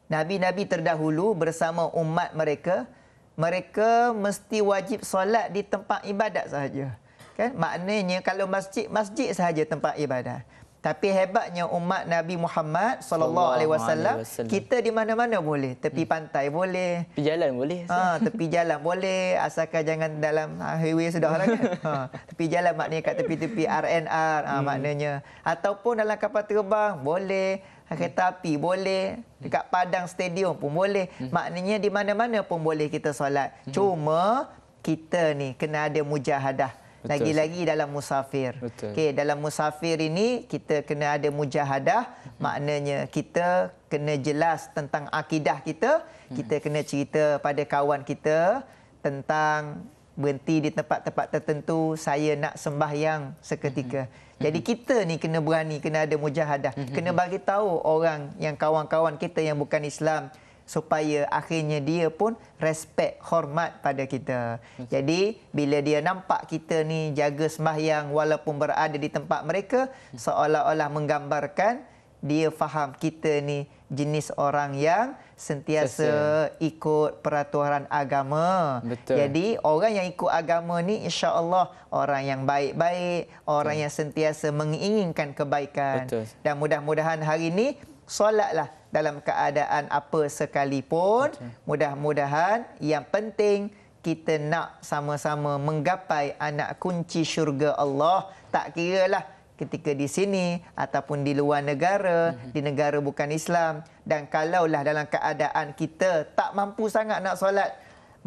nabi-nabi terdahulu bersama umat mereka, mereka mesti wajib solat di tempat ibadat sahaja. Kan? Maknanya kalau masjid, masjid sahaja tempat ibadat. Tapi hebatnya umat Nabi Muhammad sallallahu alaihi wasallam kita di mana-mana boleh, tepi hmm. pantai boleh, tepi jalan boleh. Ha, tepi jalan boleh asalkan jangan dalam ha, highway sudah kan. Ha, tepi jalan maknanya kat tepi-tepi RNR ha, hmm. maknanya ataupun dalam kapal terbang boleh, ha, hmm. kereta api boleh, dekat padang stadium pun boleh. Maknanya di mana-mana pun boleh kita solat. Cuma kita ni kena ada mujahadah lagi-lagi dalam musafir. Okay, dalam musafir ini kita kena ada mujahadah, hmm. maknanya kita kena jelas tentang akidah kita, hmm. kita kena cerita pada kawan kita tentang berhenti di tempat-tempat tertentu, saya nak sembahyang seketika. Hmm. Jadi kita ni kena berani, kena ada mujahadah, kena bagi tahu orang yang kawan-kawan kita yang bukan Islam supaya akhirnya dia pun respect, hormat pada kita. Jadi bila dia nampak kita ni jaga sembahyang walaupun berada di tempat mereka, seolah-olah menggambarkan dia faham kita ni jenis orang yang sentiasa Sesuai. ikut peraturan agama. Betul. Jadi orang yang ikut agama ni insya-Allah orang yang baik-baik, orang Betul. yang sentiasa menginginkan kebaikan. Betul. Dan mudah-mudahan hari ini solatlah dalam keadaan apa sekalipun. Okay. Mudah-mudahan yang penting kita nak sama-sama menggapai anak kunci syurga Allah. Tak kira lah ketika di sini ataupun di luar negara, mm-hmm. di negara bukan Islam. Dan kalaulah dalam keadaan kita tak mampu sangat nak solat,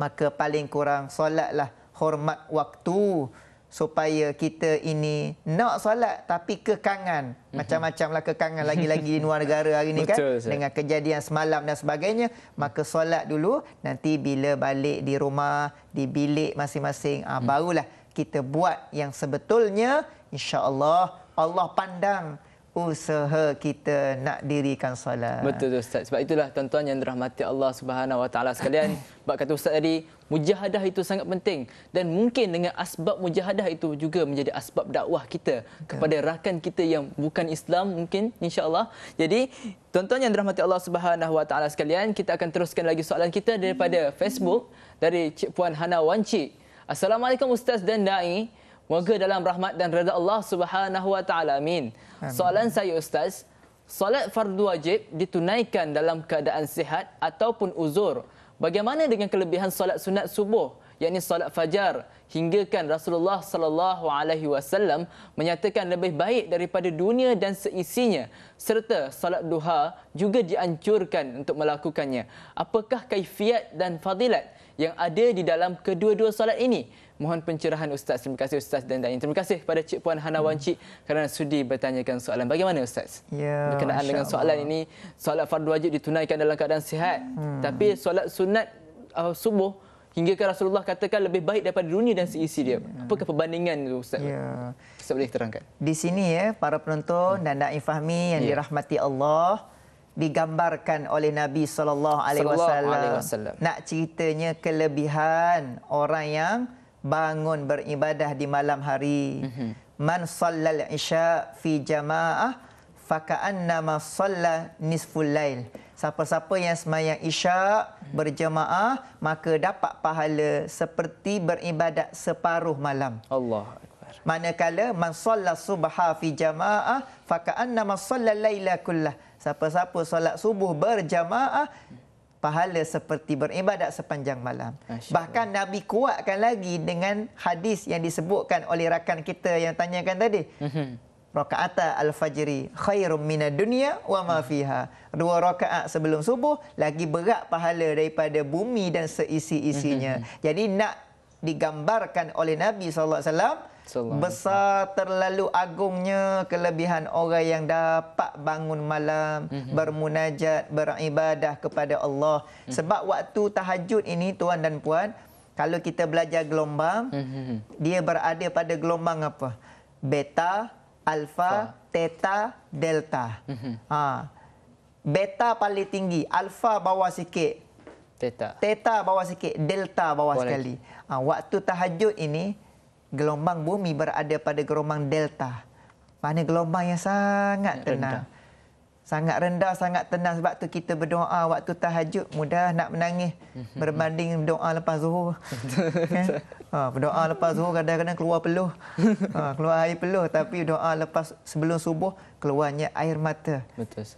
maka paling kurang solatlah hormat waktu supaya kita ini nak solat tapi kekangan mhm. macam-macamlah kekangan lagi-lagi di luar negara hari ini kan dengan kejadian semalam dan sebagainya maka solat dulu nanti bila balik di rumah di bilik masing-masing ah mhm. barulah kita buat yang sebetulnya insya-Allah Allah pandang usaha kita nak dirikan salat. Betul tu ustaz. Sebab itulah tuan-tuan yang dirahmati Allah Subhanahu Wa Taala sekalian, bab kata ustaz tadi, mujahadah itu sangat penting dan mungkin dengan asbab mujahadah itu juga menjadi asbab dakwah kita kepada rakan kita yang bukan Islam mungkin insya-Allah. Jadi tuan-tuan yang dirahmati Allah Subhanahu Wa Taala sekalian, kita akan teruskan lagi soalan kita daripada Facebook dari Cik Puan Hana Wanci. Assalamualaikum ustaz dan dai. Moga dalam rahmat dan reda Allah Subhanahu Wa Taala. Amin. Kan? Soalan saya Ustaz, solat fardu wajib ditunaikan dalam keadaan sihat ataupun uzur. Bagaimana dengan kelebihan solat sunat subuh, yakni solat fajar, hingga kan Rasulullah sallallahu alaihi wasallam menyatakan lebih baik daripada dunia dan seisinya serta solat duha juga dianjurkan untuk melakukannya. Apakah kaifiat dan fadilat yang ada di dalam kedua-dua solat ini? Mohon pencerahan Ustaz. Terima kasih Ustaz dan Dain. Terima kasih kepada Cik Puan Hana Wan Cik kerana sudi bertanyakan soalan. Bagaimana Ustaz? Ya, Berkenaan dengan soalan Allah. ini, solat fardu wajib ditunaikan dalam keadaan sihat. Hmm. Tapi solat sunat uh, subuh hingga ke Rasulullah katakan lebih baik daripada dunia dan seisi dia. Ya. Apakah perbandingan itu Ustaz? Ya. Ustaz boleh terangkan. Di sini ya para penonton hmm. dan da'i fahmi yang ya. dirahmati Allah digambarkan oleh Nabi sallallahu alaihi wasallam. Nak ceritanya kelebihan orang yang bangun beribadah di malam hari. Mm-hmm. Man sallal isya fi jama'ah faka'anna nama salla nisful lail. Siapa-siapa yang semayang isyak berjemaah maka dapat pahala seperti beribadat separuh malam. Allah Akbar. Manakala man salla subha fi jama'ah faka'anna nama salla laila kullah. Siapa-siapa solat subuh berjamaah pahala seperti beribadat sepanjang malam. Asyik. Bahkan Nabi kuatkan lagi dengan hadis yang disebutkan oleh rakan kita yang tanyakan tadi. Mhm. Rakaat al-fajri khairum mina dunia wa ma fiha. Dua rakaat sebelum subuh lagi berat pahala daripada bumi dan seisi-isinya. Mhm. Jadi nak digambarkan oleh Nabi saw besar terlalu agungnya kelebihan orang yang dapat bangun malam mm-hmm. bermunajat beribadah kepada Allah mm-hmm. sebab waktu tahajud ini tuan dan puan kalau kita belajar gelombang mm-hmm. dia berada pada gelombang apa beta alfa teta delta mm-hmm. ha beta paling tinggi alfa bawah sikit teta teta bawah sikit delta bawah Boleh. sekali ha, waktu tahajud ini gelombang bumi berada pada gelombang delta. Mana gelombang yang sangat tenang. Sangat rendah, sangat tenang sebab tu kita berdoa waktu tahajud mudah nak menangis mhm. berbanding doa lepas zuhur. Kan? Ha, berdoa lepas zuhur kadang-kadang keluar peluh. Ha, keluar air peluh tapi doa lepas sebelum subuh keluarnya air mata.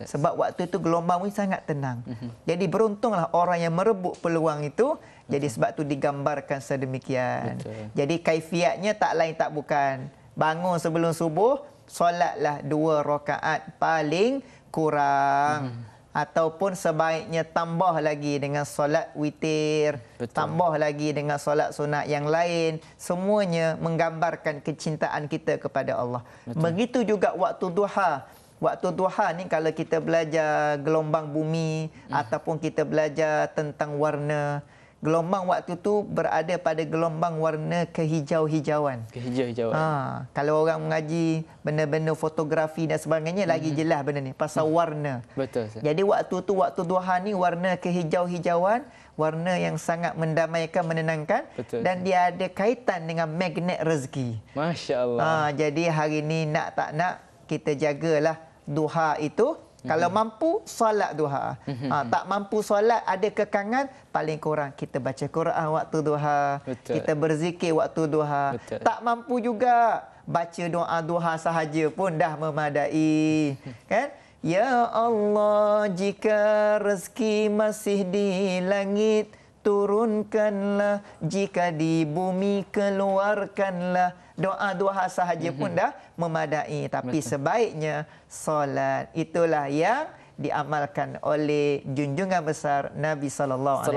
sebab waktu itu gelombang ini sangat tenang. Mhm. Jadi beruntunglah orang yang merebut peluang itu jadi sebab tu digambarkan sedemikian. Betul. Jadi kaifiatnya tak lain tak bukan. Bangun sebelum subuh, solatlah dua rakaat paling kurang. Hmm. Ataupun sebaiknya tambah lagi dengan solat witir. Betul. Tambah lagi dengan solat sunat yang lain. Semuanya menggambarkan kecintaan kita kepada Allah. Betul. Begitu juga waktu duha. Waktu duha ni kalau kita belajar gelombang bumi. Hmm. Ataupun kita belajar tentang warna gelombang waktu tu berada pada gelombang warna kehijau-hijauan. Kehijau-hijauan. Ha, kalau orang mengaji benda-benda fotografi dan sebagainya mm-hmm. lagi mhm. jelas benda ni pasal mm-hmm. warna. Betul. Sir. Jadi waktu tu waktu duha ni warna kehijau-hijauan, warna yang sangat mendamaikan, menenangkan Betul, dan sir. dia ada kaitan dengan magnet rezeki. Masya-Allah. Ha, jadi hari ni nak tak nak kita jagalah duha itu. Mm-hmm. Kalau mampu, solat duha. Ha, tak mampu solat, ada kekangan, paling kurang kita baca Quran waktu duha. Betul. Kita berzikir waktu duha. Betul. Tak mampu juga baca doa duha sahaja pun dah memadai. kan? Ya Allah, jika rezeki masih di langit, turunkanlah. Jika di bumi, keluarkanlah. Doa duha sahaja pun mm-hmm. dah memadai tapi sebaiknya solat itulah yang diamalkan oleh junjungan besar Nabi sallallahu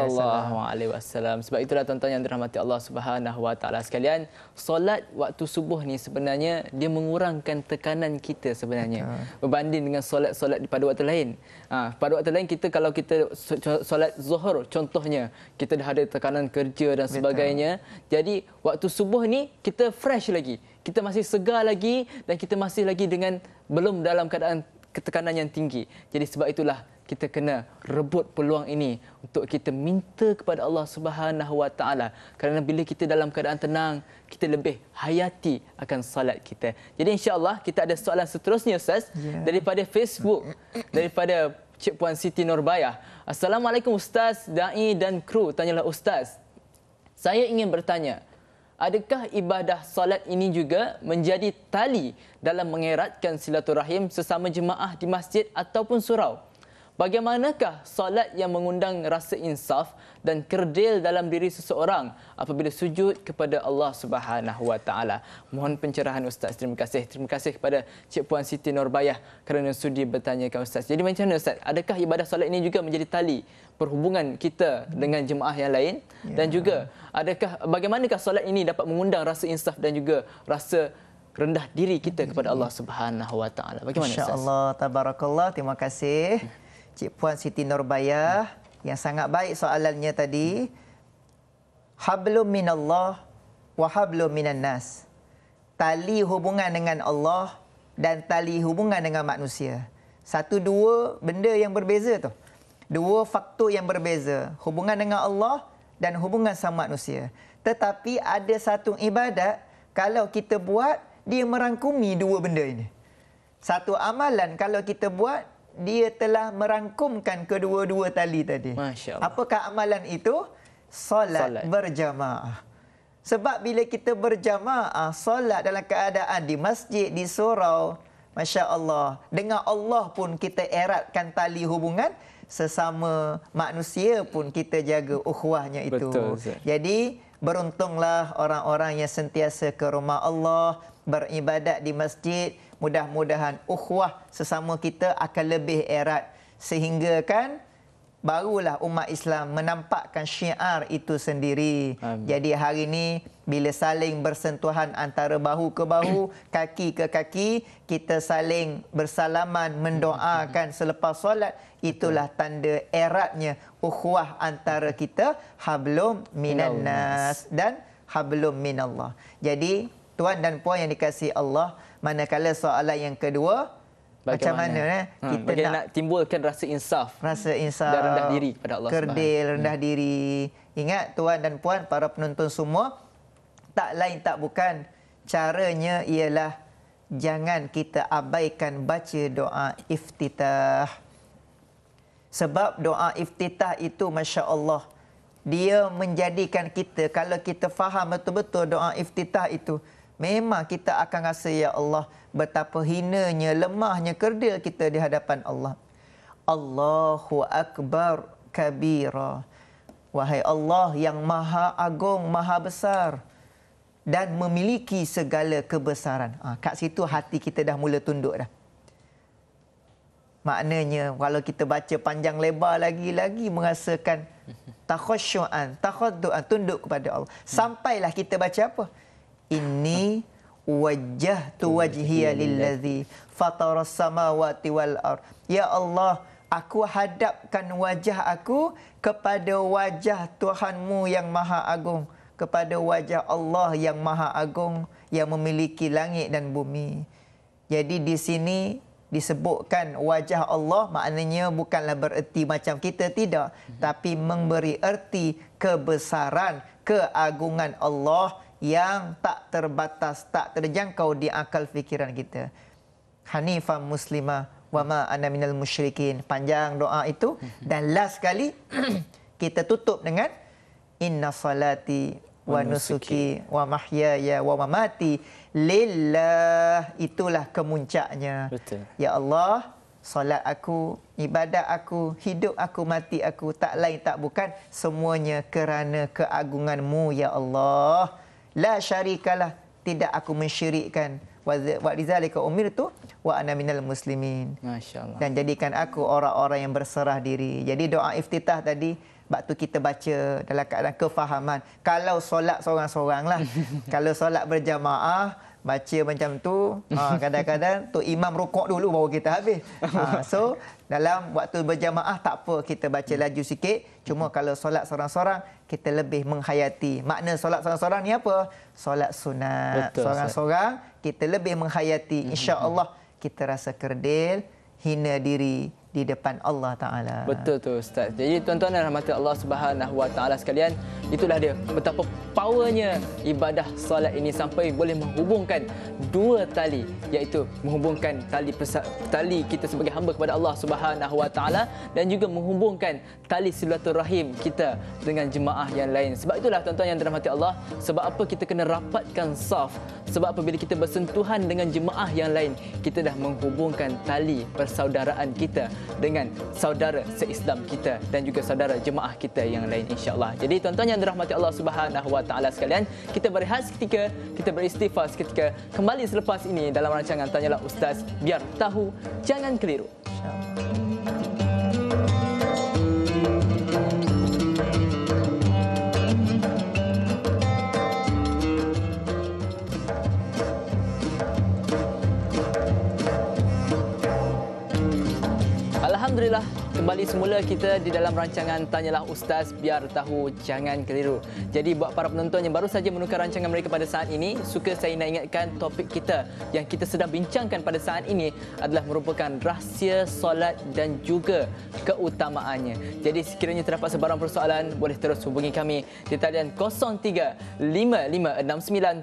alaihi wasallam. Sebab itulah tuan-tuan yang dirahmati Allah Subhanahu wa taala sekalian, solat waktu subuh ni sebenarnya dia mengurangkan tekanan kita sebenarnya Betul. berbanding dengan solat-solat pada waktu lain. Ha, pada waktu lain kita kalau kita solat zuhur contohnya kita dah ada tekanan kerja dan sebagainya. Betul. Jadi waktu subuh ni kita fresh lagi. Kita masih segar lagi dan kita masih lagi dengan belum dalam keadaan ketekanan yang tinggi. Jadi sebab itulah kita kena rebut peluang ini untuk kita minta kepada Allah Subhanahu Wa Taala. Kerana bila kita dalam keadaan tenang, kita lebih hayati akan salat kita. Jadi insya-Allah kita ada soalan seterusnya Ustaz yeah. daripada Facebook daripada Cik Puan Siti Nurbayah. Assalamualaikum Ustaz, dai dan kru. Tanyalah Ustaz. Saya ingin bertanya, adakah ibadah solat ini juga menjadi tali dalam mengeratkan silaturahim sesama jemaah di masjid ataupun surau? Bagaimanakah solat yang mengundang rasa insaf dan kerdil dalam diri seseorang apabila sujud kepada Allah Subhanahu Wa Taala. Mohon pencerahan Ustaz. Terima kasih. Terima kasih kepada Cik Puan Siti Norbayah kerana sudi bertanya kepada Ustaz. Jadi macam mana Ustaz? Adakah ibadah solat ini juga menjadi tali perhubungan kita dengan jemaah yang lain ya. dan juga adakah bagaimanakah solat ini dapat mengundang rasa insaf dan juga rasa rendah diri kita kepada Allah Subhanahu Wa Taala. Bagaimana Ustaz? Insya-Allah tabarakallah. Terima kasih Cik Puan Siti Norbayah. Ya yang sangat baik soalannya tadi hablum Allah, wa hablum minan nas tali hubungan dengan Allah dan tali hubungan dengan manusia satu dua benda yang berbeza tu dua faktor yang berbeza hubungan dengan Allah dan hubungan sama manusia tetapi ada satu ibadat kalau kita buat dia merangkumi dua benda ini satu amalan kalau kita buat dia telah merangkumkan kedua-dua tali tadi. Masya Allah. Apakah amalan itu? Solat, solat. berjamaah. Sebab bila kita berjamaah, solat dalam keadaan di masjid, di surau, Masya Allah, dengan Allah pun kita eratkan tali hubungan, sesama manusia pun kita jaga ukhwahnya itu. Betul, Jadi, beruntunglah orang-orang yang sentiasa ke rumah Allah, beribadat di masjid, mudah-mudahan ukhwah sesama kita akan lebih erat sehingga kan barulah umat Islam menampakkan syiar itu sendiri. Amin. Jadi hari ini bila saling bersentuhan antara bahu ke bahu, kaki ke kaki, kita saling bersalaman, mendoakan selepas solat, itulah Betul. tanda eratnya ukhwah antara kita hablum minannas dan hablum minallah. Jadi tuan dan puan yang dikasihi Allah, manakala soalan yang kedua macam mana eh? Ha, kita hmm, nak, nak timbulkan rasa insaf rasa insaf dan rendah diri kepada Allah kerdil rendah hmm. diri ingat tuan dan puan para penonton semua tak lain tak bukan caranya ialah jangan kita abaikan baca doa iftitah sebab doa iftitah itu masya-Allah dia menjadikan kita kalau kita faham betul-betul doa iftitah itu memang kita akan rasa ya Allah betapa hinanya lemahnya kerdil kita di hadapan Allah. Allahu akbar kabira. Wahai Allah yang maha agung, maha besar dan memiliki segala kebesaran. Ah ha, kat situ hati kita dah mula tunduk dah. Maknanya walau kita baca panjang lebar lagi-lagi merasakan takhasyuan, takhadduan tunduk kepada Allah. Sampailah kita baca apa? inni wajjahtu wajhiya lillazi fatarus samawati wal ard ya allah aku hadapkan wajah aku kepada wajah tuhanmu yang maha agung kepada wajah allah yang maha agung yang memiliki langit dan bumi jadi di sini disebutkan wajah Allah maknanya bukanlah bererti macam kita tidak mhm. tapi memberi erti kebesaran keagungan Allah yang tak terbatas, tak terjangkau di akal fikiran kita. Hanifah Muslimah wa ma minal musyrikin. Panjang doa itu dan last sekali kita tutup dengan inna salati wa nusuki wa mahyaya wa mamati lillah. Itulah kemuncaknya. Betul. Ya Allah, solat aku, ibadat aku, hidup aku, mati aku tak lain tak bukan semuanya kerana keagunganmu ya Allah la syarikalah tidak aku mensyirikkan wa lizalika umirtu wa ana minal muslimin masyaallah dan jadikan aku orang-orang yang berserah diri jadi doa iftitah tadi waktu kita baca dalam keadaan kefahaman kalau solat seorang-seoranglah kalau solat berjamaah baca macam tu ha, kadang-kadang tu imam rukuk dulu baru kita habis ha, so dalam waktu berjamaah tak apa kita baca hmm. laju sikit cuma hmm. kalau solat seorang sorang kita lebih menghayati makna solat seorang sorang ni apa solat sunat Betul, seorang-seorang kita lebih menghayati hmm, hmm, insya-Allah kita rasa kerdil hina diri di depan Allah Taala. Betul tu ustaz. Jadi tuan-tuan dan hadirin Allah Subhanahu Wa Taala sekalian, itulah dia betapa powernya ibadah solat ini sampai boleh menghubungkan dua tali iaitu menghubungkan tali tali kita sebagai hamba kepada Allah Subhanahu Wa Taala dan juga menghubungkan tali silaturahim kita dengan jemaah yang lain. Sebab itulah tuan-tuan yang dirahmati Allah, sebab apa kita kena rapatkan saf? Sebab apabila kita bersentuhan dengan jemaah yang lain, kita dah menghubungkan tali persaudaraan kita dengan saudara seislam kita dan juga saudara jemaah kita yang lain insyaallah. Jadi tuan-tuan yang dirahmati Allah Subhanahu Wa Taala sekalian, kita berehat seketika, kita beristighfar seketika. Kembali selepas ini dalam rancangan tanyalah ustaz biar tahu jangan keliru. Insyaallah. kembali semula kita di dalam rancangan Tanyalah Ustaz Biar Tahu Jangan Keliru. Jadi buat para penonton yang baru saja menukar rancangan mereka pada saat ini, suka saya nak ingatkan topik kita yang kita sedang bincangkan pada saat ini adalah merupakan rahsia solat dan juga keutamaannya. Jadi sekiranya terdapat sebarang persoalan, boleh terus hubungi kami di talian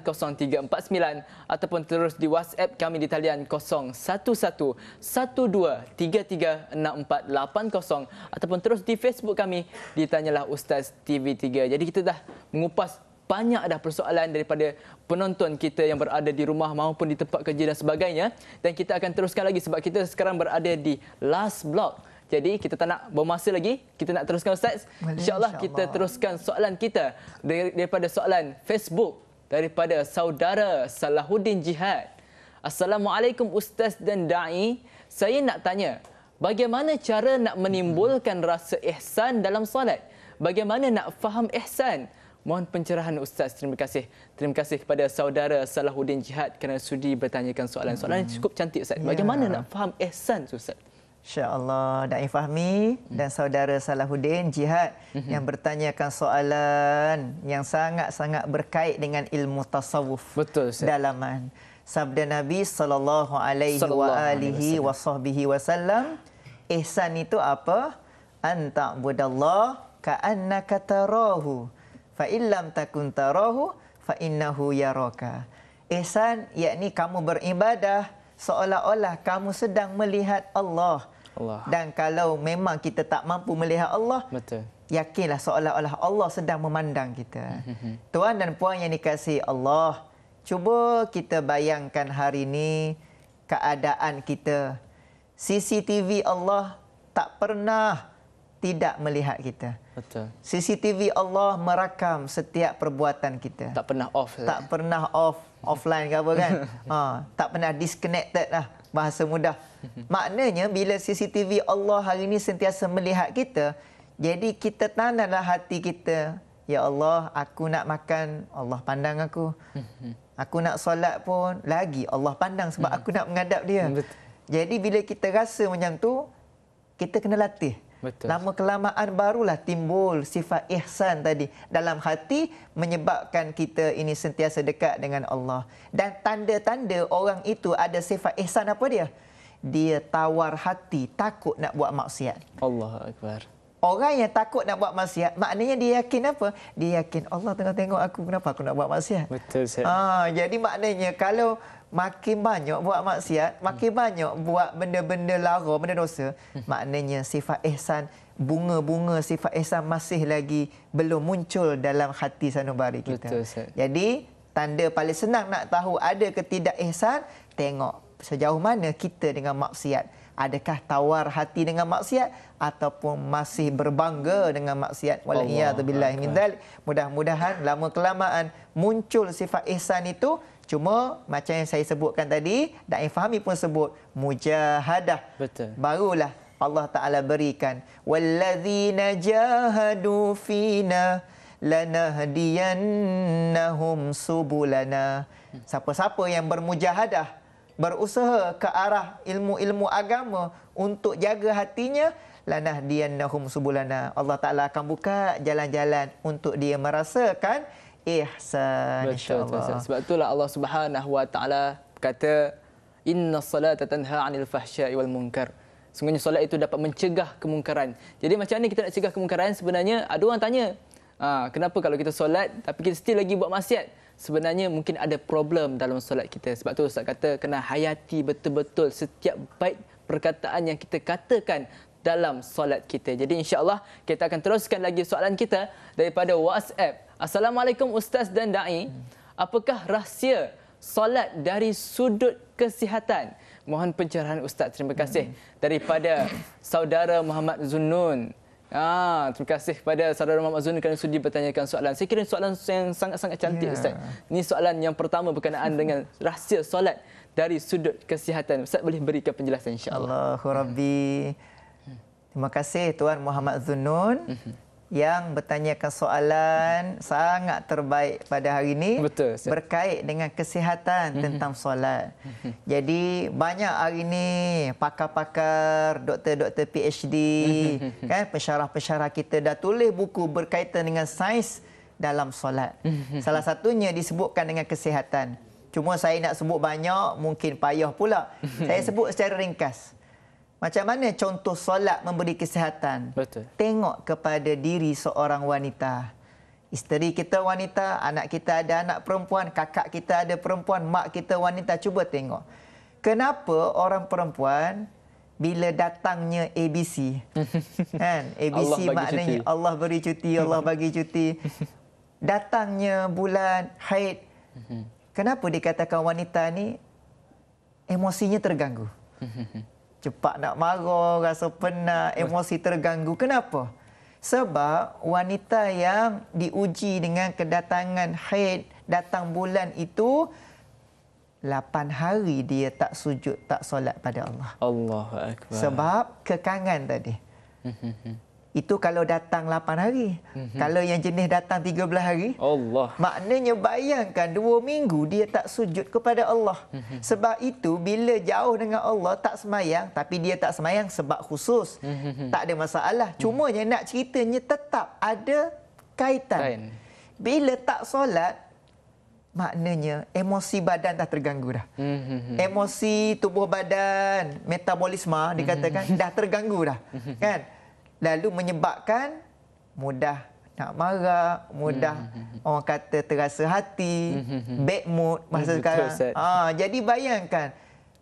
0355690349 ataupun terus di WhatsApp kami di talian 011 1233 kosong ataupun terus di Facebook kami ditanyalah Ustaz TV3. Jadi kita dah mengupas banyak dah persoalan daripada penonton kita yang berada di rumah maupun di tempat kerja dan sebagainya dan kita akan teruskan lagi sebab kita sekarang berada di last block. Jadi kita tak nak bermasa lagi, kita nak teruskan Ustaz. InsyaAllah, InsyaAllah kita teruskan soalan kita daripada soalan Facebook daripada saudara Salahuddin Jihad. Assalamualaikum Ustaz dan Da'i. Saya nak tanya, Bagaimana cara nak menimbulkan rasa ihsan dalam solat? Bagaimana nak faham ihsan? Mohon pencerahan Ustaz. Terima kasih. Terima kasih kepada saudara Salahuddin Jihad kerana sudi bertanyakan soalan. Soalan yang hmm. cukup cantik Ustaz. Ya. Bagaimana ya. nak faham ihsan Ustaz? InsyaAllah Da'i Fahmi dan saudara Salahuddin Jihad mhm. yang bertanyakan soalan yang sangat-sangat berkait dengan ilmu tasawuf Betul, dalaman sabda Nabi sallallahu alaihi wa alihi wasahbihi wasallam ihsan itu apa anta budallah kaannaka tarahu fa illam takun tarahu fa innahu yaraka ihsan yakni kamu beribadah seolah-olah kamu sedang melihat Allah Allah. Dan kalau memang kita tak mampu melihat Allah, Betul. yakinlah seolah-olah Allah sedang memandang kita. Mhm, mhm. Tuan dan puan yang dikasihi Allah, Cuba kita bayangkan hari ini keadaan kita. CCTV Allah tak pernah tidak melihat kita. Betul. CCTV Allah merakam setiap perbuatan kita. Tak pernah off. Tak eh. pernah off. Offline ke apa kan. ha, tak pernah disconnected lah. Bahasa mudah. Maknanya bila CCTV Allah hari ini sentiasa melihat kita. Jadi kita tanamlah hati kita. Ya Allah, aku nak makan. Allah pandang aku. Hmm, hmm. Aku nak solat pun lagi Allah pandang sebab hmm. aku nak menghadap dia. Hmm, betul. Jadi bila kita rasa macam tu, kita kena latih. Betul. Lama kelamaan barulah timbul sifat ihsan tadi dalam hati menyebabkan kita ini sentiasa dekat dengan Allah. Dan tanda-tanda orang itu ada sifat ihsan apa dia? Dia tawar hati, takut nak buat maksiat. Allah Akbar. Orang yang takut nak buat maksiat, maknanya dia yakin apa? Dia yakin Allah tengah tengok aku, kenapa aku nak buat maksiat? Betul, Ustaz. Ha, ah, jadi maknanya kalau makin banyak buat maksiat, hmm. makin hmm. banyak buat benda-benda lara, benda dosa, hmm. maknanya sifat ihsan, bunga-bunga sifat ihsan masih lagi belum muncul dalam hati sanubari kita. Betul, Ustaz. Jadi, tanda paling senang nak tahu ada ketidak ihsan, tengok sejauh mana kita dengan maksiat adakah tawar hati dengan maksiat ataupun masih berbangga dengan maksiat walaiyatu billahi min dalik mudah-mudahan lama kelamaan muncul sifat ihsan itu cuma macam yang saya sebutkan tadi dan yang fahami pun sebut mujahadah betul barulah Allah Taala berikan wallazina jahadu fina lanahdiyannahum subulana siapa-siapa yang bermujahadah berusaha ke arah ilmu-ilmu agama untuk jaga hatinya lanahdiyannahum subulana Allah Taala akan buka jalan-jalan untuk dia merasakan ihsan insyaallah sebab itulah Allah Subhanahu wa taala kata inna salata tanha 'anil fahsya'i wal munkar sebenarnya solat itu dapat mencegah kemungkaran jadi macam ni kita nak cegah kemungkaran sebenarnya ada orang tanya ha, kenapa kalau kita solat tapi kita still lagi buat maksiat sebenarnya mungkin ada problem dalam solat kita. Sebab tu Ustaz kata kena hayati betul-betul setiap baik perkataan yang kita katakan dalam solat kita. Jadi insya-Allah kita akan teruskan lagi soalan kita daripada WhatsApp. Assalamualaikum Ustaz dan dai. Apakah rahsia solat dari sudut kesihatan? Mohon pencerahan Ustaz. Terima kasih daripada saudara Muhammad Zunun. Ah, terima kasih kepada saudara Muhammad Zun kerana sudi bertanyakan soalan. Saya kira soalan yang sangat-sangat cantik yeah. Ustaz. Ini soalan yang pertama berkenaan dengan rahsia solat dari sudut kesihatan. Ustaz boleh berikan penjelasan insya-Allah. Allahu Rabbi. Terima kasih Tuan Muhammad Zunun. Mhm yang bertanyakan soalan sangat terbaik pada hari ini Betul, berkait dengan kesihatan mhm. tentang solat. Mhm. Jadi banyak hari ini pakar-pakar, doktor-doktor PhD, mhm. kan pensyarah-pensyarah kita dah tulis buku berkaitan dengan sains dalam solat. Salah satunya disebutkan dengan kesihatan. Cuma saya nak sebut banyak mungkin payah pula. Saya sebut secara ringkas. Macam mana contoh solat memberi kesihatan? Betul. Tengok kepada diri seorang wanita. Isteri kita wanita, anak kita ada anak perempuan, kakak kita ada perempuan, mak kita wanita. Cuba tengok. Kenapa orang perempuan bila datangnya ABC? kan? ABC Allah maknanya cuti. Allah beri cuti, Allah bagi cuti. Datangnya bulan haid. Mhm. Kenapa dikatakan wanita ni emosinya terganggu? cepat nak marah, rasa penat, emosi terganggu. Kenapa? Sebab wanita yang diuji dengan kedatangan haid datang bulan itu 8 hari dia tak sujud, tak solat pada Allah. Allah akbar. Sebab kekangan tadi. Mhm, mhm. Itu kalau datang 8 hari. Mm-hmm. Kalau yang jenis datang 13 hari. Allah. Maknanya bayangkan 2 minggu dia tak sujud kepada Allah. Mm-hmm. Sebab itu bila jauh dengan Allah tak semayang. Tapi dia tak semayang sebab khusus. Mm-hmm. Tak ada masalah. Cuma mm-hmm. nak ceritanya tetap ada kaitan. Kain. Bila tak solat. Maknanya emosi badan dah terganggu dah. Mm-hmm. Emosi tubuh badan, metabolisme dikatakan mm-hmm. dah terganggu dah. Mm-hmm. Kan? lalu menyebabkan mudah nak marah, mudah hmm. orang kata terasa hati, hmm. bad mood masa hmm. sekarang. ha, jadi bayangkan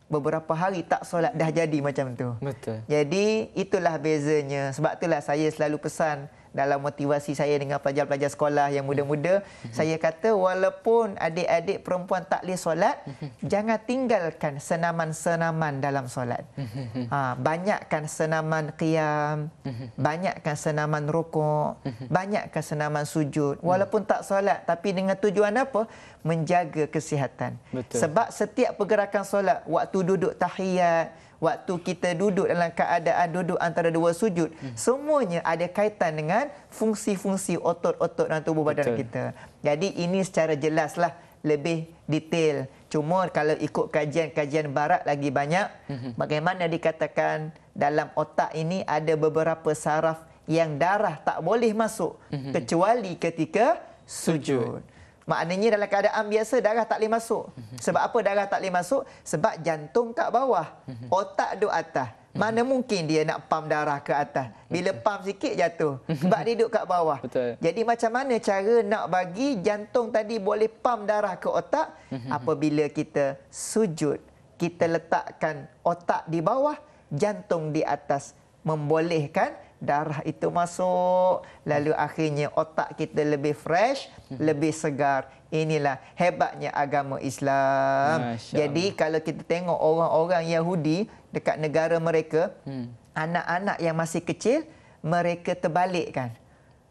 beberapa hari tak solat dah jadi macam tu. Betul. Jadi itulah bezanya. Sebab itulah saya selalu pesan dalam motivasi saya dengan pelajar-pelajar sekolah yang muda-muda. Mhm. Saya kata walaupun adik-adik perempuan tak boleh solat, mhm. jangan tinggalkan senaman-senaman dalam solat. Mhm. Ha, banyakkan senaman qiyam, banyakkan senaman rukuk, banyakkan senaman sujud. Walaupun tak solat tapi dengan tujuan apa? Menjaga kesihatan. Betul. Sebab setiap pergerakan solat, waktu duduk tahiyat, waktu kita duduk dalam keadaan duduk antara dua sujud hmm. semuanya ada kaitan dengan fungsi-fungsi otot-otot dalam tubuh Betul. badan kita jadi ini secara jelaslah lebih detail cuma kalau ikut kajian-kajian barat lagi banyak hmm. bagaimana dikatakan dalam otak ini ada beberapa saraf yang darah tak boleh masuk hmm. kecuali ketika sujud, sujud. Maknanya dalam keadaan biasa darah tak boleh masuk. Mhm. Sebab apa darah tak boleh masuk? Sebab jantung kat bawah. Mhm. Otak duduk atas. Mhm. Mana mungkin dia nak pam darah ke atas. Bila pam sikit jatuh. Sebab dia duduk kat bawah. Jadi macam mana cara nak bagi jantung tadi boleh pam darah ke otak? Apabila kita sujud, kita letakkan otak di bawah, jantung di atas. Membolehkan darah itu masuk lalu akhirnya otak kita lebih fresh hmm. lebih segar inilah hebatnya agama Islam Masya jadi Allah. kalau kita tengok orang-orang Yahudi dekat negara mereka hmm. anak-anak yang masih kecil mereka terbalikkan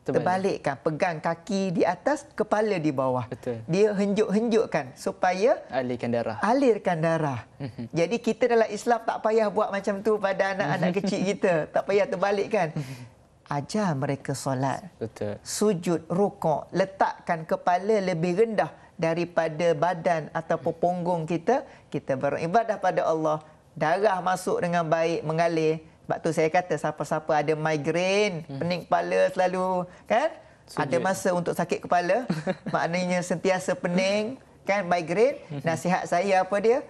terbalik. terbalikkan pegang kaki di atas kepala di bawah Betul. dia henjuk-henjukkan supaya alirkan darah alirkan darah mhm. jadi kita dalam Islam tak payah buat macam tu pada anak-anak mhm. kecil kita tak payah terbalikkan mhm. ajar mereka solat Betul. sujud rukuk letakkan kepala lebih rendah daripada badan ataupun punggung kita kita beribadah pada Allah darah masuk dengan baik mengalir sebab tu saya kata siapa-siapa ada migraine, hmm. pening kepala selalu, kan? Sujud. Ada masa untuk sakit kepala, maknanya sentiasa pening, kan? Migraine. Hmm. Nasihat saya apa dia?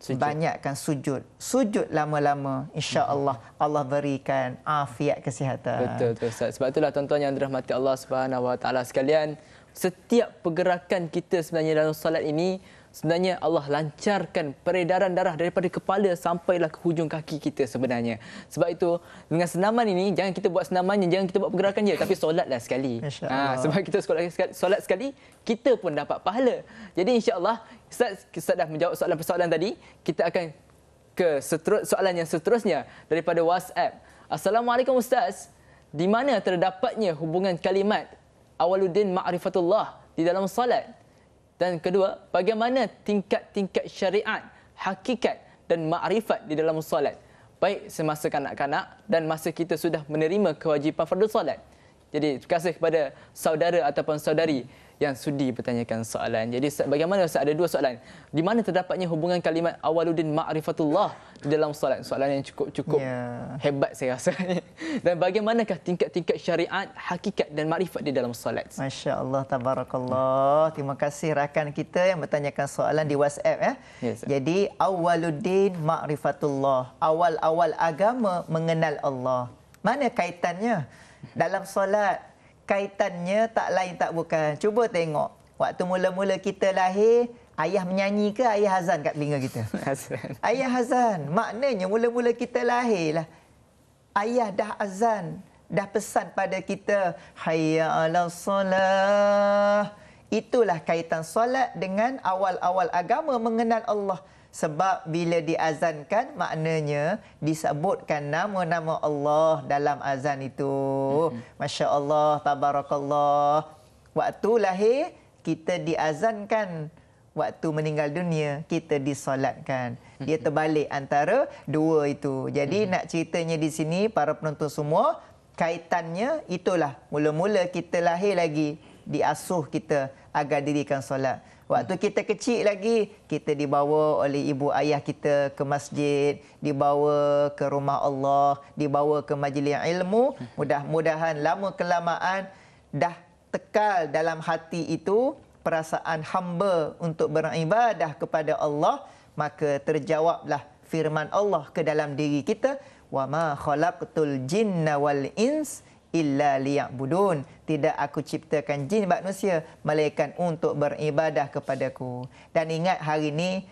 Sujud. Banyakkan sujud. Sujud lama-lama, insya-Allah hmm. Allah berikan afiat kesihatan. Betul betul. Ustaz. Sebab itulah tuan-tuan yang dirahmati Allah Subhanahu sekalian, setiap pergerakan kita sebenarnya dalam solat ini sebenarnya Allah lancarkan peredaran darah daripada kepala sampailah ke hujung kaki kita sebenarnya. Sebab itu dengan senaman ini jangan kita buat senamannya, jangan kita buat pergerakan dia tapi solatlah sekali. Ha, sebab kita solat sekali, kita pun dapat pahala. Jadi insya-Allah Ustaz, Ustaz dah menjawab soalan-soalan tadi, kita akan ke seterus, soalan yang seterusnya daripada WhatsApp. Assalamualaikum Ustaz. Di mana terdapatnya hubungan kalimat Awaluddin Ma'rifatullah di dalam solat? Dan kedua, bagaimana tingkat-tingkat syariat, hakikat dan makrifat di dalam solat. Baik semasa kanak-kanak dan masa kita sudah menerima kewajipan fardu solat. Jadi, terima kasih kepada saudara ataupun saudari yang sudi bertanyakan soalan. Jadi bagaimana Ustaz ada dua soalan. Di mana terdapatnya hubungan kalimat awaluddin ma'rifatullah di dalam solat? Soalan yang cukup-cukup yeah. hebat saya rasa. Dan bagaimanakah tingkat-tingkat syariat, hakikat dan makrifat di dalam solat? Masya Allah, tabarakallah. Terima kasih rakan kita yang bertanyakan soalan di WhatsApp. Eh. Ya. Yes, ya, Jadi awaluddin ma'rifatullah. Awal-awal agama mengenal Allah. Mana kaitannya? Dalam solat, kaitannya tak lain tak bukan. Cuba tengok. Waktu mula-mula kita lahir, ayah menyanyi ke ayah azan kat telinga kita? Ayah azan. Maknanya mula-mula kita lahir lah. Ayah dah azan. Dah pesan pada kita. Hayya ala salah. Itulah kaitan solat dengan awal-awal agama mengenal Allah. Sebab bila diazankan maknanya disebutkan nama-nama Allah dalam azan itu. Mm-hmm. Masya Allah, tabarakallah. Waktu lahir kita diazankan. Waktu meninggal dunia kita disolatkan. Dia terbalik antara dua itu. Jadi mm-hmm. nak ceritanya di sini para penonton semua. Kaitannya itulah. Mula-mula kita lahir lagi. Diasuh kita agar dirikan solat. Waktu kita kecil lagi, kita dibawa oleh ibu ayah kita ke masjid, dibawa ke rumah Allah, dibawa ke majlis ilmu. Mudah-mudahan lama kelamaan dah tekal dalam hati itu perasaan hamba untuk beribadah kepada Allah, maka terjawablah firman Allah ke dalam diri kita, wa ma khalaqtul jinna wal ins illa liya'budun tidak aku ciptakan jin manusia malaikat untuk beribadah kepadaku dan ingat hari ini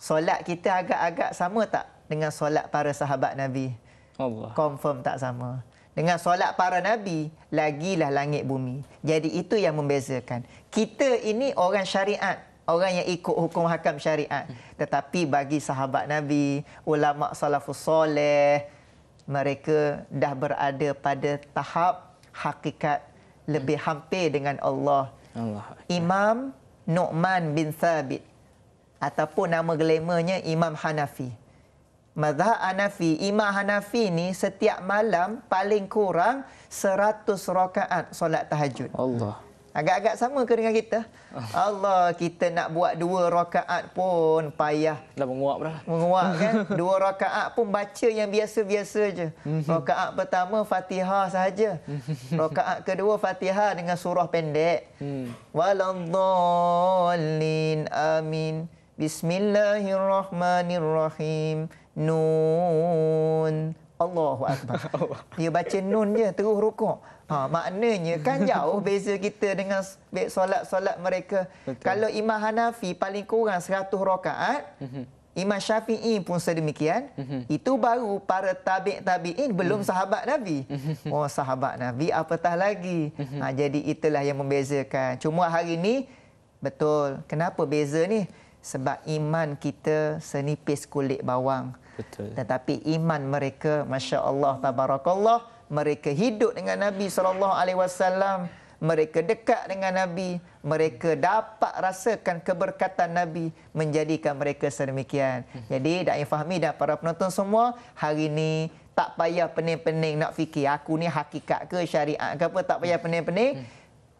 solat kita agak-agak sama tak dengan solat para sahabat nabi Allah confirm tak sama dengan solat para nabi lagilah langit bumi jadi itu yang membezakan kita ini orang syariat orang yang ikut hukum hakam syariat hmm. tetapi bagi sahabat nabi ulama salafus soleh mereka dah berada pada tahap hakikat lebih hampir dengan Allah. Allah. Imam Nu'man bin Thabit ataupun nama glamournya Imam Hanafi. Mazhab Hanafi, Imam Hanafi ni setiap malam paling kurang 100 rakaat solat tahajud. Allah. Agak-agak sama ke dengan kita? Ah. Allah, kita nak buat dua rakaat pun payah. Dah menguap dah. Menguap kan? Dua rakaat pun baca yang biasa-biasa je. Mhm. Rakaat pertama Fatihah saja. Mhm. Rakaat kedua Fatihah dengan surah pendek. Hmm. Walallin amin. Bismillahirrahmanirrahim. Nun. Allahu akbar. Dia baca nun je terus rukuk. Ha, maknanya kan jauh beza kita dengan solat-solat mereka. Betul. Kalau Imam Hanafi paling kurang 100 rokaat, mhm. Imam Syafi'i pun sedemikian. Mhm. Itu baru para tabik-tabiin belum mhm. sahabat Nabi. Oh sahabat Nabi apatah lagi. Ha, jadi itulah yang membezakan. Cuma hari ini betul. Kenapa beza ni? Sebab iman kita senipis kulit bawang. Betul. Tetapi iman mereka, masya Allah, tabarakallah mereka hidup dengan Nabi sallallahu alaihi wasallam, mereka dekat dengan Nabi, mereka dapat rasakan keberkatan Nabi menjadikan mereka sedemikian. Jadi Dai Fahmi dan para penonton semua, hari ini tak payah pening-pening nak fikir aku ni hakikat ke syariat ke apa tak payah pening-pening hmm.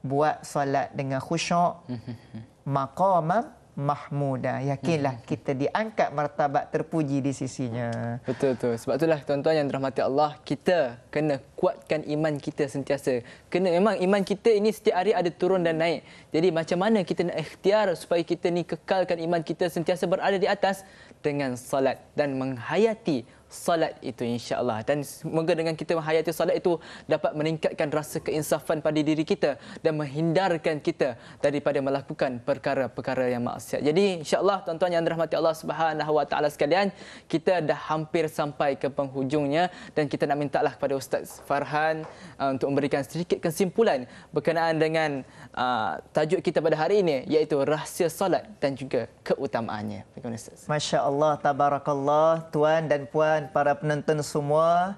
buat solat dengan khusyuk hmm. maqamam mahmuda. Yakinlah hmm. kita diangkat martabat terpuji di sisinya. Betul tu. Sebab itulah tuan-tuan yang dirahmati Allah, kita kena kuatkan iman kita sentiasa. Kena memang iman kita ini setiap hari ada turun dan naik. Jadi macam mana kita nak ikhtiar supaya kita ni kekalkan iman kita sentiasa berada di atas dengan salat dan menghayati salat itu insyaallah dan semoga dengan kita menghayati salat itu dapat meningkatkan rasa keinsafan pada diri kita dan menghindarkan kita daripada melakukan perkara-perkara yang maksiat. Jadi insyaallah tuan-tuan yang dirahmati Allah Subhanahu sekalian, kita dah hampir sampai ke penghujungnya dan kita nak mintalah kepada Ustaz Farhan uh, untuk memberikan sedikit kesimpulan berkenaan dengan uh, tajuk kita pada hari ini iaitu rahsia salat dan juga keutamaannya. Bagaimana Ustaz? Masya-Allah tabarakallah tuan dan puan dan para penonton semua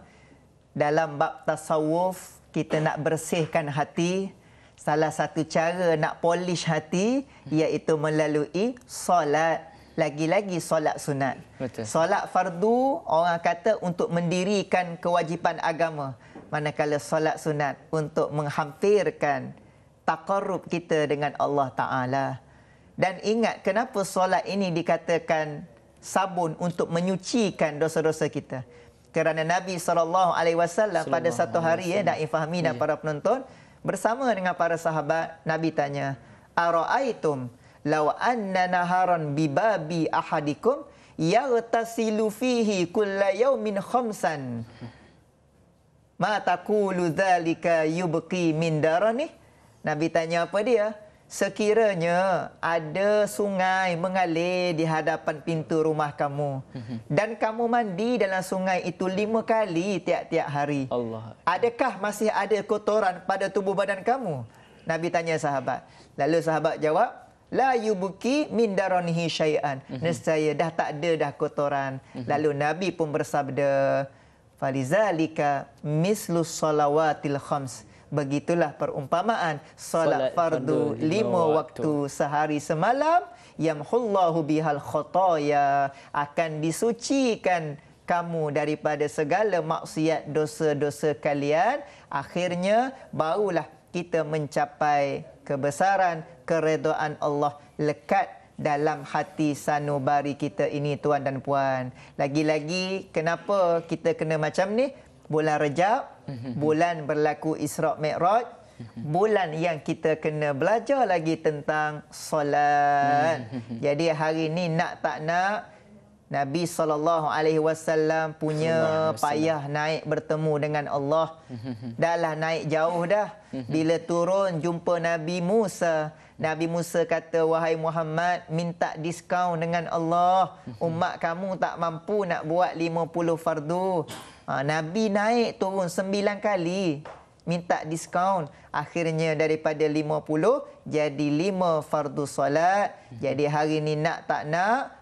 dalam bab tasawuf kita nak bersihkan hati salah satu cara nak polish hati iaitu melalui solat lagi-lagi solat sunat. Betul. Solat fardu orang kata untuk mendirikan kewajipan agama. Manakala solat sunat untuk menghampirkan taqarrub kita dengan Allah Taala. Dan ingat kenapa solat ini dikatakan sabun untuk menyucikan dosa-dosa kita. Kerana Nabi saw pada satu hari ya dan Ifahmi dan para penonton bersama dengan para sahabat Nabi tanya, Aroaitum law anna naharan bi ahadikum yaghtasilu fihi kulla yawmin khamsan?" Ma taqulu dhalika yubqi min darani? Nabi tanya apa dia? Sekiranya ada sungai mengalir di hadapan pintu rumah kamu mhm. dan kamu mandi dalam sungai itu lima kali tiap-tiap hari. Allah. Adakah masih ada kotoran pada tubuh badan kamu? Nabi tanya sahabat. Lalu sahabat jawab, la yubuki min daranihi syai'an. Mhm. Nescaya dah tak ada dah kotoran. Mhm. Lalu Nabi pun bersabda, falizalika mislus salawatil khams begitulah perumpamaan solat fardu lima waktu sehari semalam yamhullahu bihal khotoya akan disucikan kamu daripada segala maksiat dosa-dosa kalian akhirnya barulah kita mencapai kebesaran keredaan Allah lekat dalam hati sanubari kita ini tuan dan puan. Lagi-lagi kenapa kita kena macam ni? Bulan Rejab Mm-hmm. bulan berlaku Isra' Mi'raj, mm-hmm. bulan yang kita kena belajar lagi tentang solat. Mm-hmm. Jadi hari ini nak tak nak, Nabi saw punya payah naik bertemu dengan Allah. Dah lah naik jauh dah. Bila turun jumpa Nabi Musa. Nabi Musa kata, "Wahai Muhammad, minta diskaun dengan Allah. Umat kamu tak mampu nak buat 50 fardu." Ha, Nabi naik turun sembilan kali minta diskaun. Akhirnya daripada lima puluh jadi lima fardu solat. Jadi hari ini nak tak nak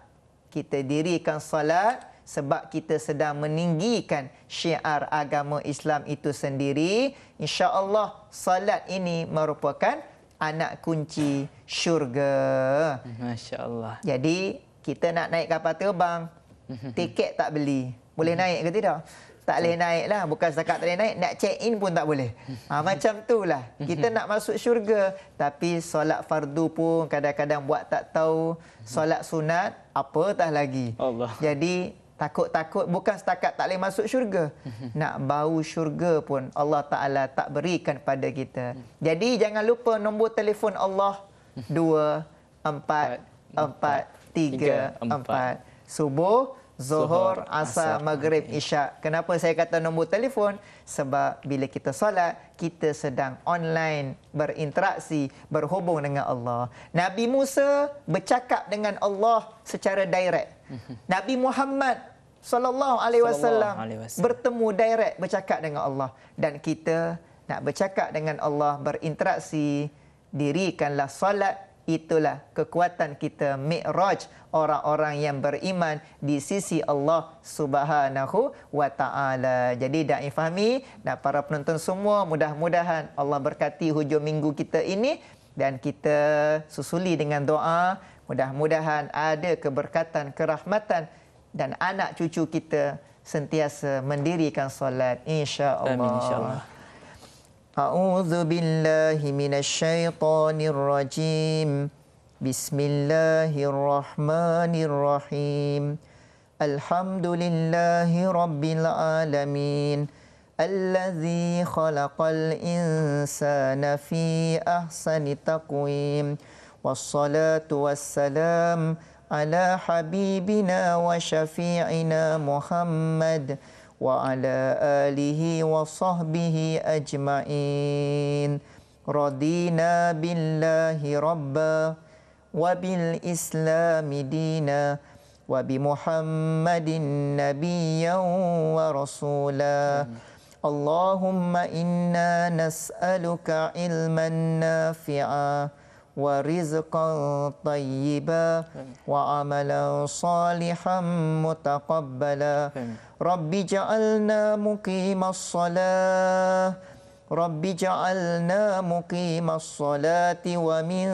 kita dirikan solat sebab kita sedang meninggikan syiar agama Islam itu sendiri. insya Allah solat ini merupakan anak kunci syurga. Masya Allah. Jadi kita nak naik kapal terbang. Tiket tak beli. Boleh naik ke tidak? tak boleh hmm. naik lah. Bukan setakat tak boleh naik, nak check in pun tak boleh. Hmm. Ha, macam lah. Hmm. Kita nak masuk syurga. Tapi solat fardu pun kadang-kadang buat tak tahu. Solat sunat, apa, tak lagi. Allah. Jadi takut-takut bukan setakat tak boleh masuk syurga. Nak bau syurga pun Allah Ta'ala tak berikan pada kita. Jadi jangan lupa nombor telefon Allah. Dua, empat, empat, tiga, empat. Subuh. Zuhur, Asar, Maghrib, Isyak. Kenapa saya kata nombor telefon? Sebab bila kita solat, kita sedang online berinteraksi, berhubung dengan Allah. Nabi Musa bercakap dengan Allah secara direct. Mhm. Nabi Muhammad sallallahu alaihi wasallam bertemu direct bercakap dengan Allah dan kita nak bercakap dengan Allah berinteraksi dirikanlah solat itulah kekuatan kita mi'raj orang-orang yang beriman di sisi Allah Subhanahu wa taala. Jadi dai fahami dan para penonton semua mudah-mudahan Allah berkati hujung minggu kita ini dan kita susuli dengan doa mudah-mudahan ada keberkatan kerahmatan dan anak cucu kita sentiasa mendirikan solat insya-Allah. insya-Allah. أعوذ بالله من الشيطان الرجيم بسم الله الرحمن الرحيم الحمد لله رب العالمين الذي خلق الإنسان في أحسن تقويم والصلاة والسلام على حبيبنا وشفيعنا محمد صلى الله عليه وسلم وعلى آله وصحبه أجمعين رضينا بالله ربا وبالإسلام دينا وبمحمد نبيا ورسولا اللهم إنا نسألك علما نافعا ورزقا طيبا وعملا صالحا متقبلا Amen. رب جعلنا مقيم الصلاة رب جعلنا مقيم الصلاة ومن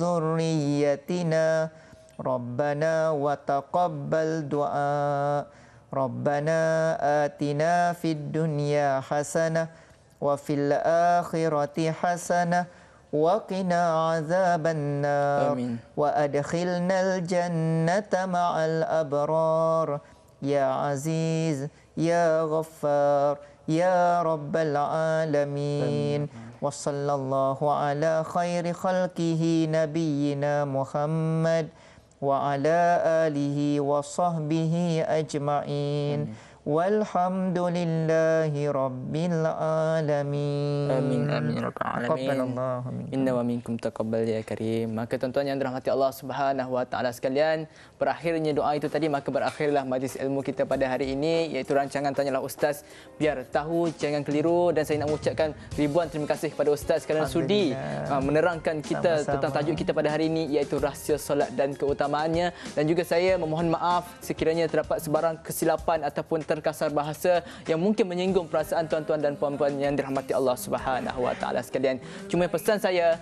ذريتنا ربنا وتقبل دعاء ربنا آتنا في الدنيا حسنة وفي الآخرة حسنة وقنا عذاب النار آمين. وأدخلنا الجنة مع الأبرار يا عزيز يا غفار يا رب العالمين وصلى الله على خير خلقه نبينا محمد وعلى آله وصحبه أجمعين آمين. Walhamdulillahi Rabbil Alamin. Amin, amin, Rabbil Alamin. Inna wa minkum taqabbal ya karim. Maka tuan-tuan yang dirahmati Allah Subhanahu Wa Taala sekalian, berakhirnya doa itu tadi, maka berakhirlah majlis ilmu kita pada hari ini, iaitu rancangan Tanyalah Ustaz, biar tahu jangan keliru. Dan saya nak mengucapkan ribuan terima kasih kepada Ustaz kerana sudi ah, menerangkan kita Sama-sama. tentang tajuk kita pada hari ini, iaitu rahsia solat dan keutamaannya. Dan juga saya memohon maaf sekiranya terdapat sebarang kesilapan ataupun ter perkataan kasar bahasa yang mungkin menyinggung perasaan tuan-tuan dan puan-puan yang dirahmati Allah Subhanahu Wa Taala sekalian. Cuma pesan saya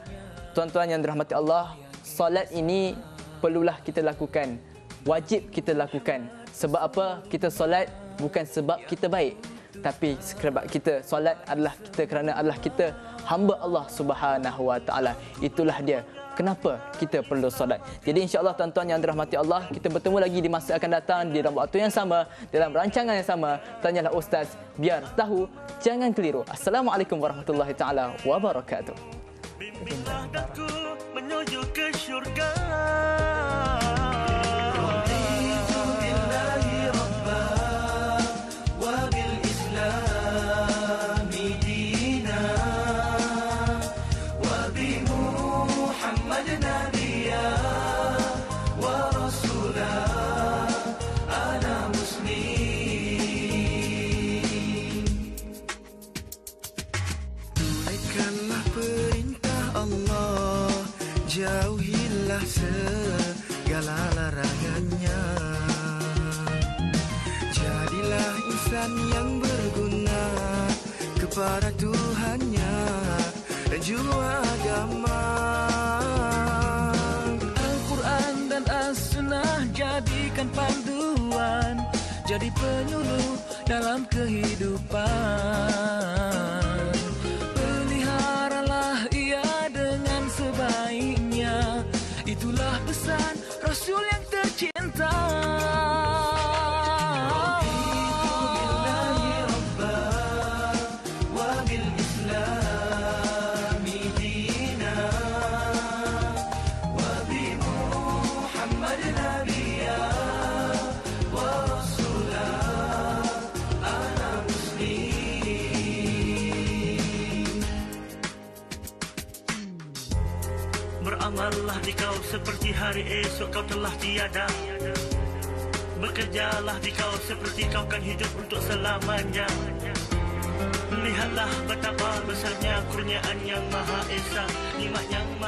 tuan-tuan yang dirahmati Allah, solat ini perlulah kita lakukan. Wajib kita lakukan. Sebab apa? Kita solat bukan sebab kita baik, tapi sebab kita solat adalah kita kerana Allah kita hamba Allah Subhanahu Wa Taala. Itulah dia kenapa kita perlu solat. Jadi insyaAllah tuan-tuan yang dirahmati Allah, kita bertemu lagi di masa akan datang di dalam waktu yang sama, dalam rancangan yang sama. Tanyalah Ustaz, biar tahu, jangan keliru. Assalamualaikum warahmatullahi taala wabarakatuh. Bimbinglah daku menuju ke syurga. kepada Tuhannya dan juga agama. Al-Quran dan As-Sunnah jadikan panduan, jadi penyuluh dalam kehidupan. hari esok kau telah tiada Bekerjalah di kau seperti kau kan hidup untuk selamanya Lihatlah betapa besarnya kurniaan yang maha esa Nimat yang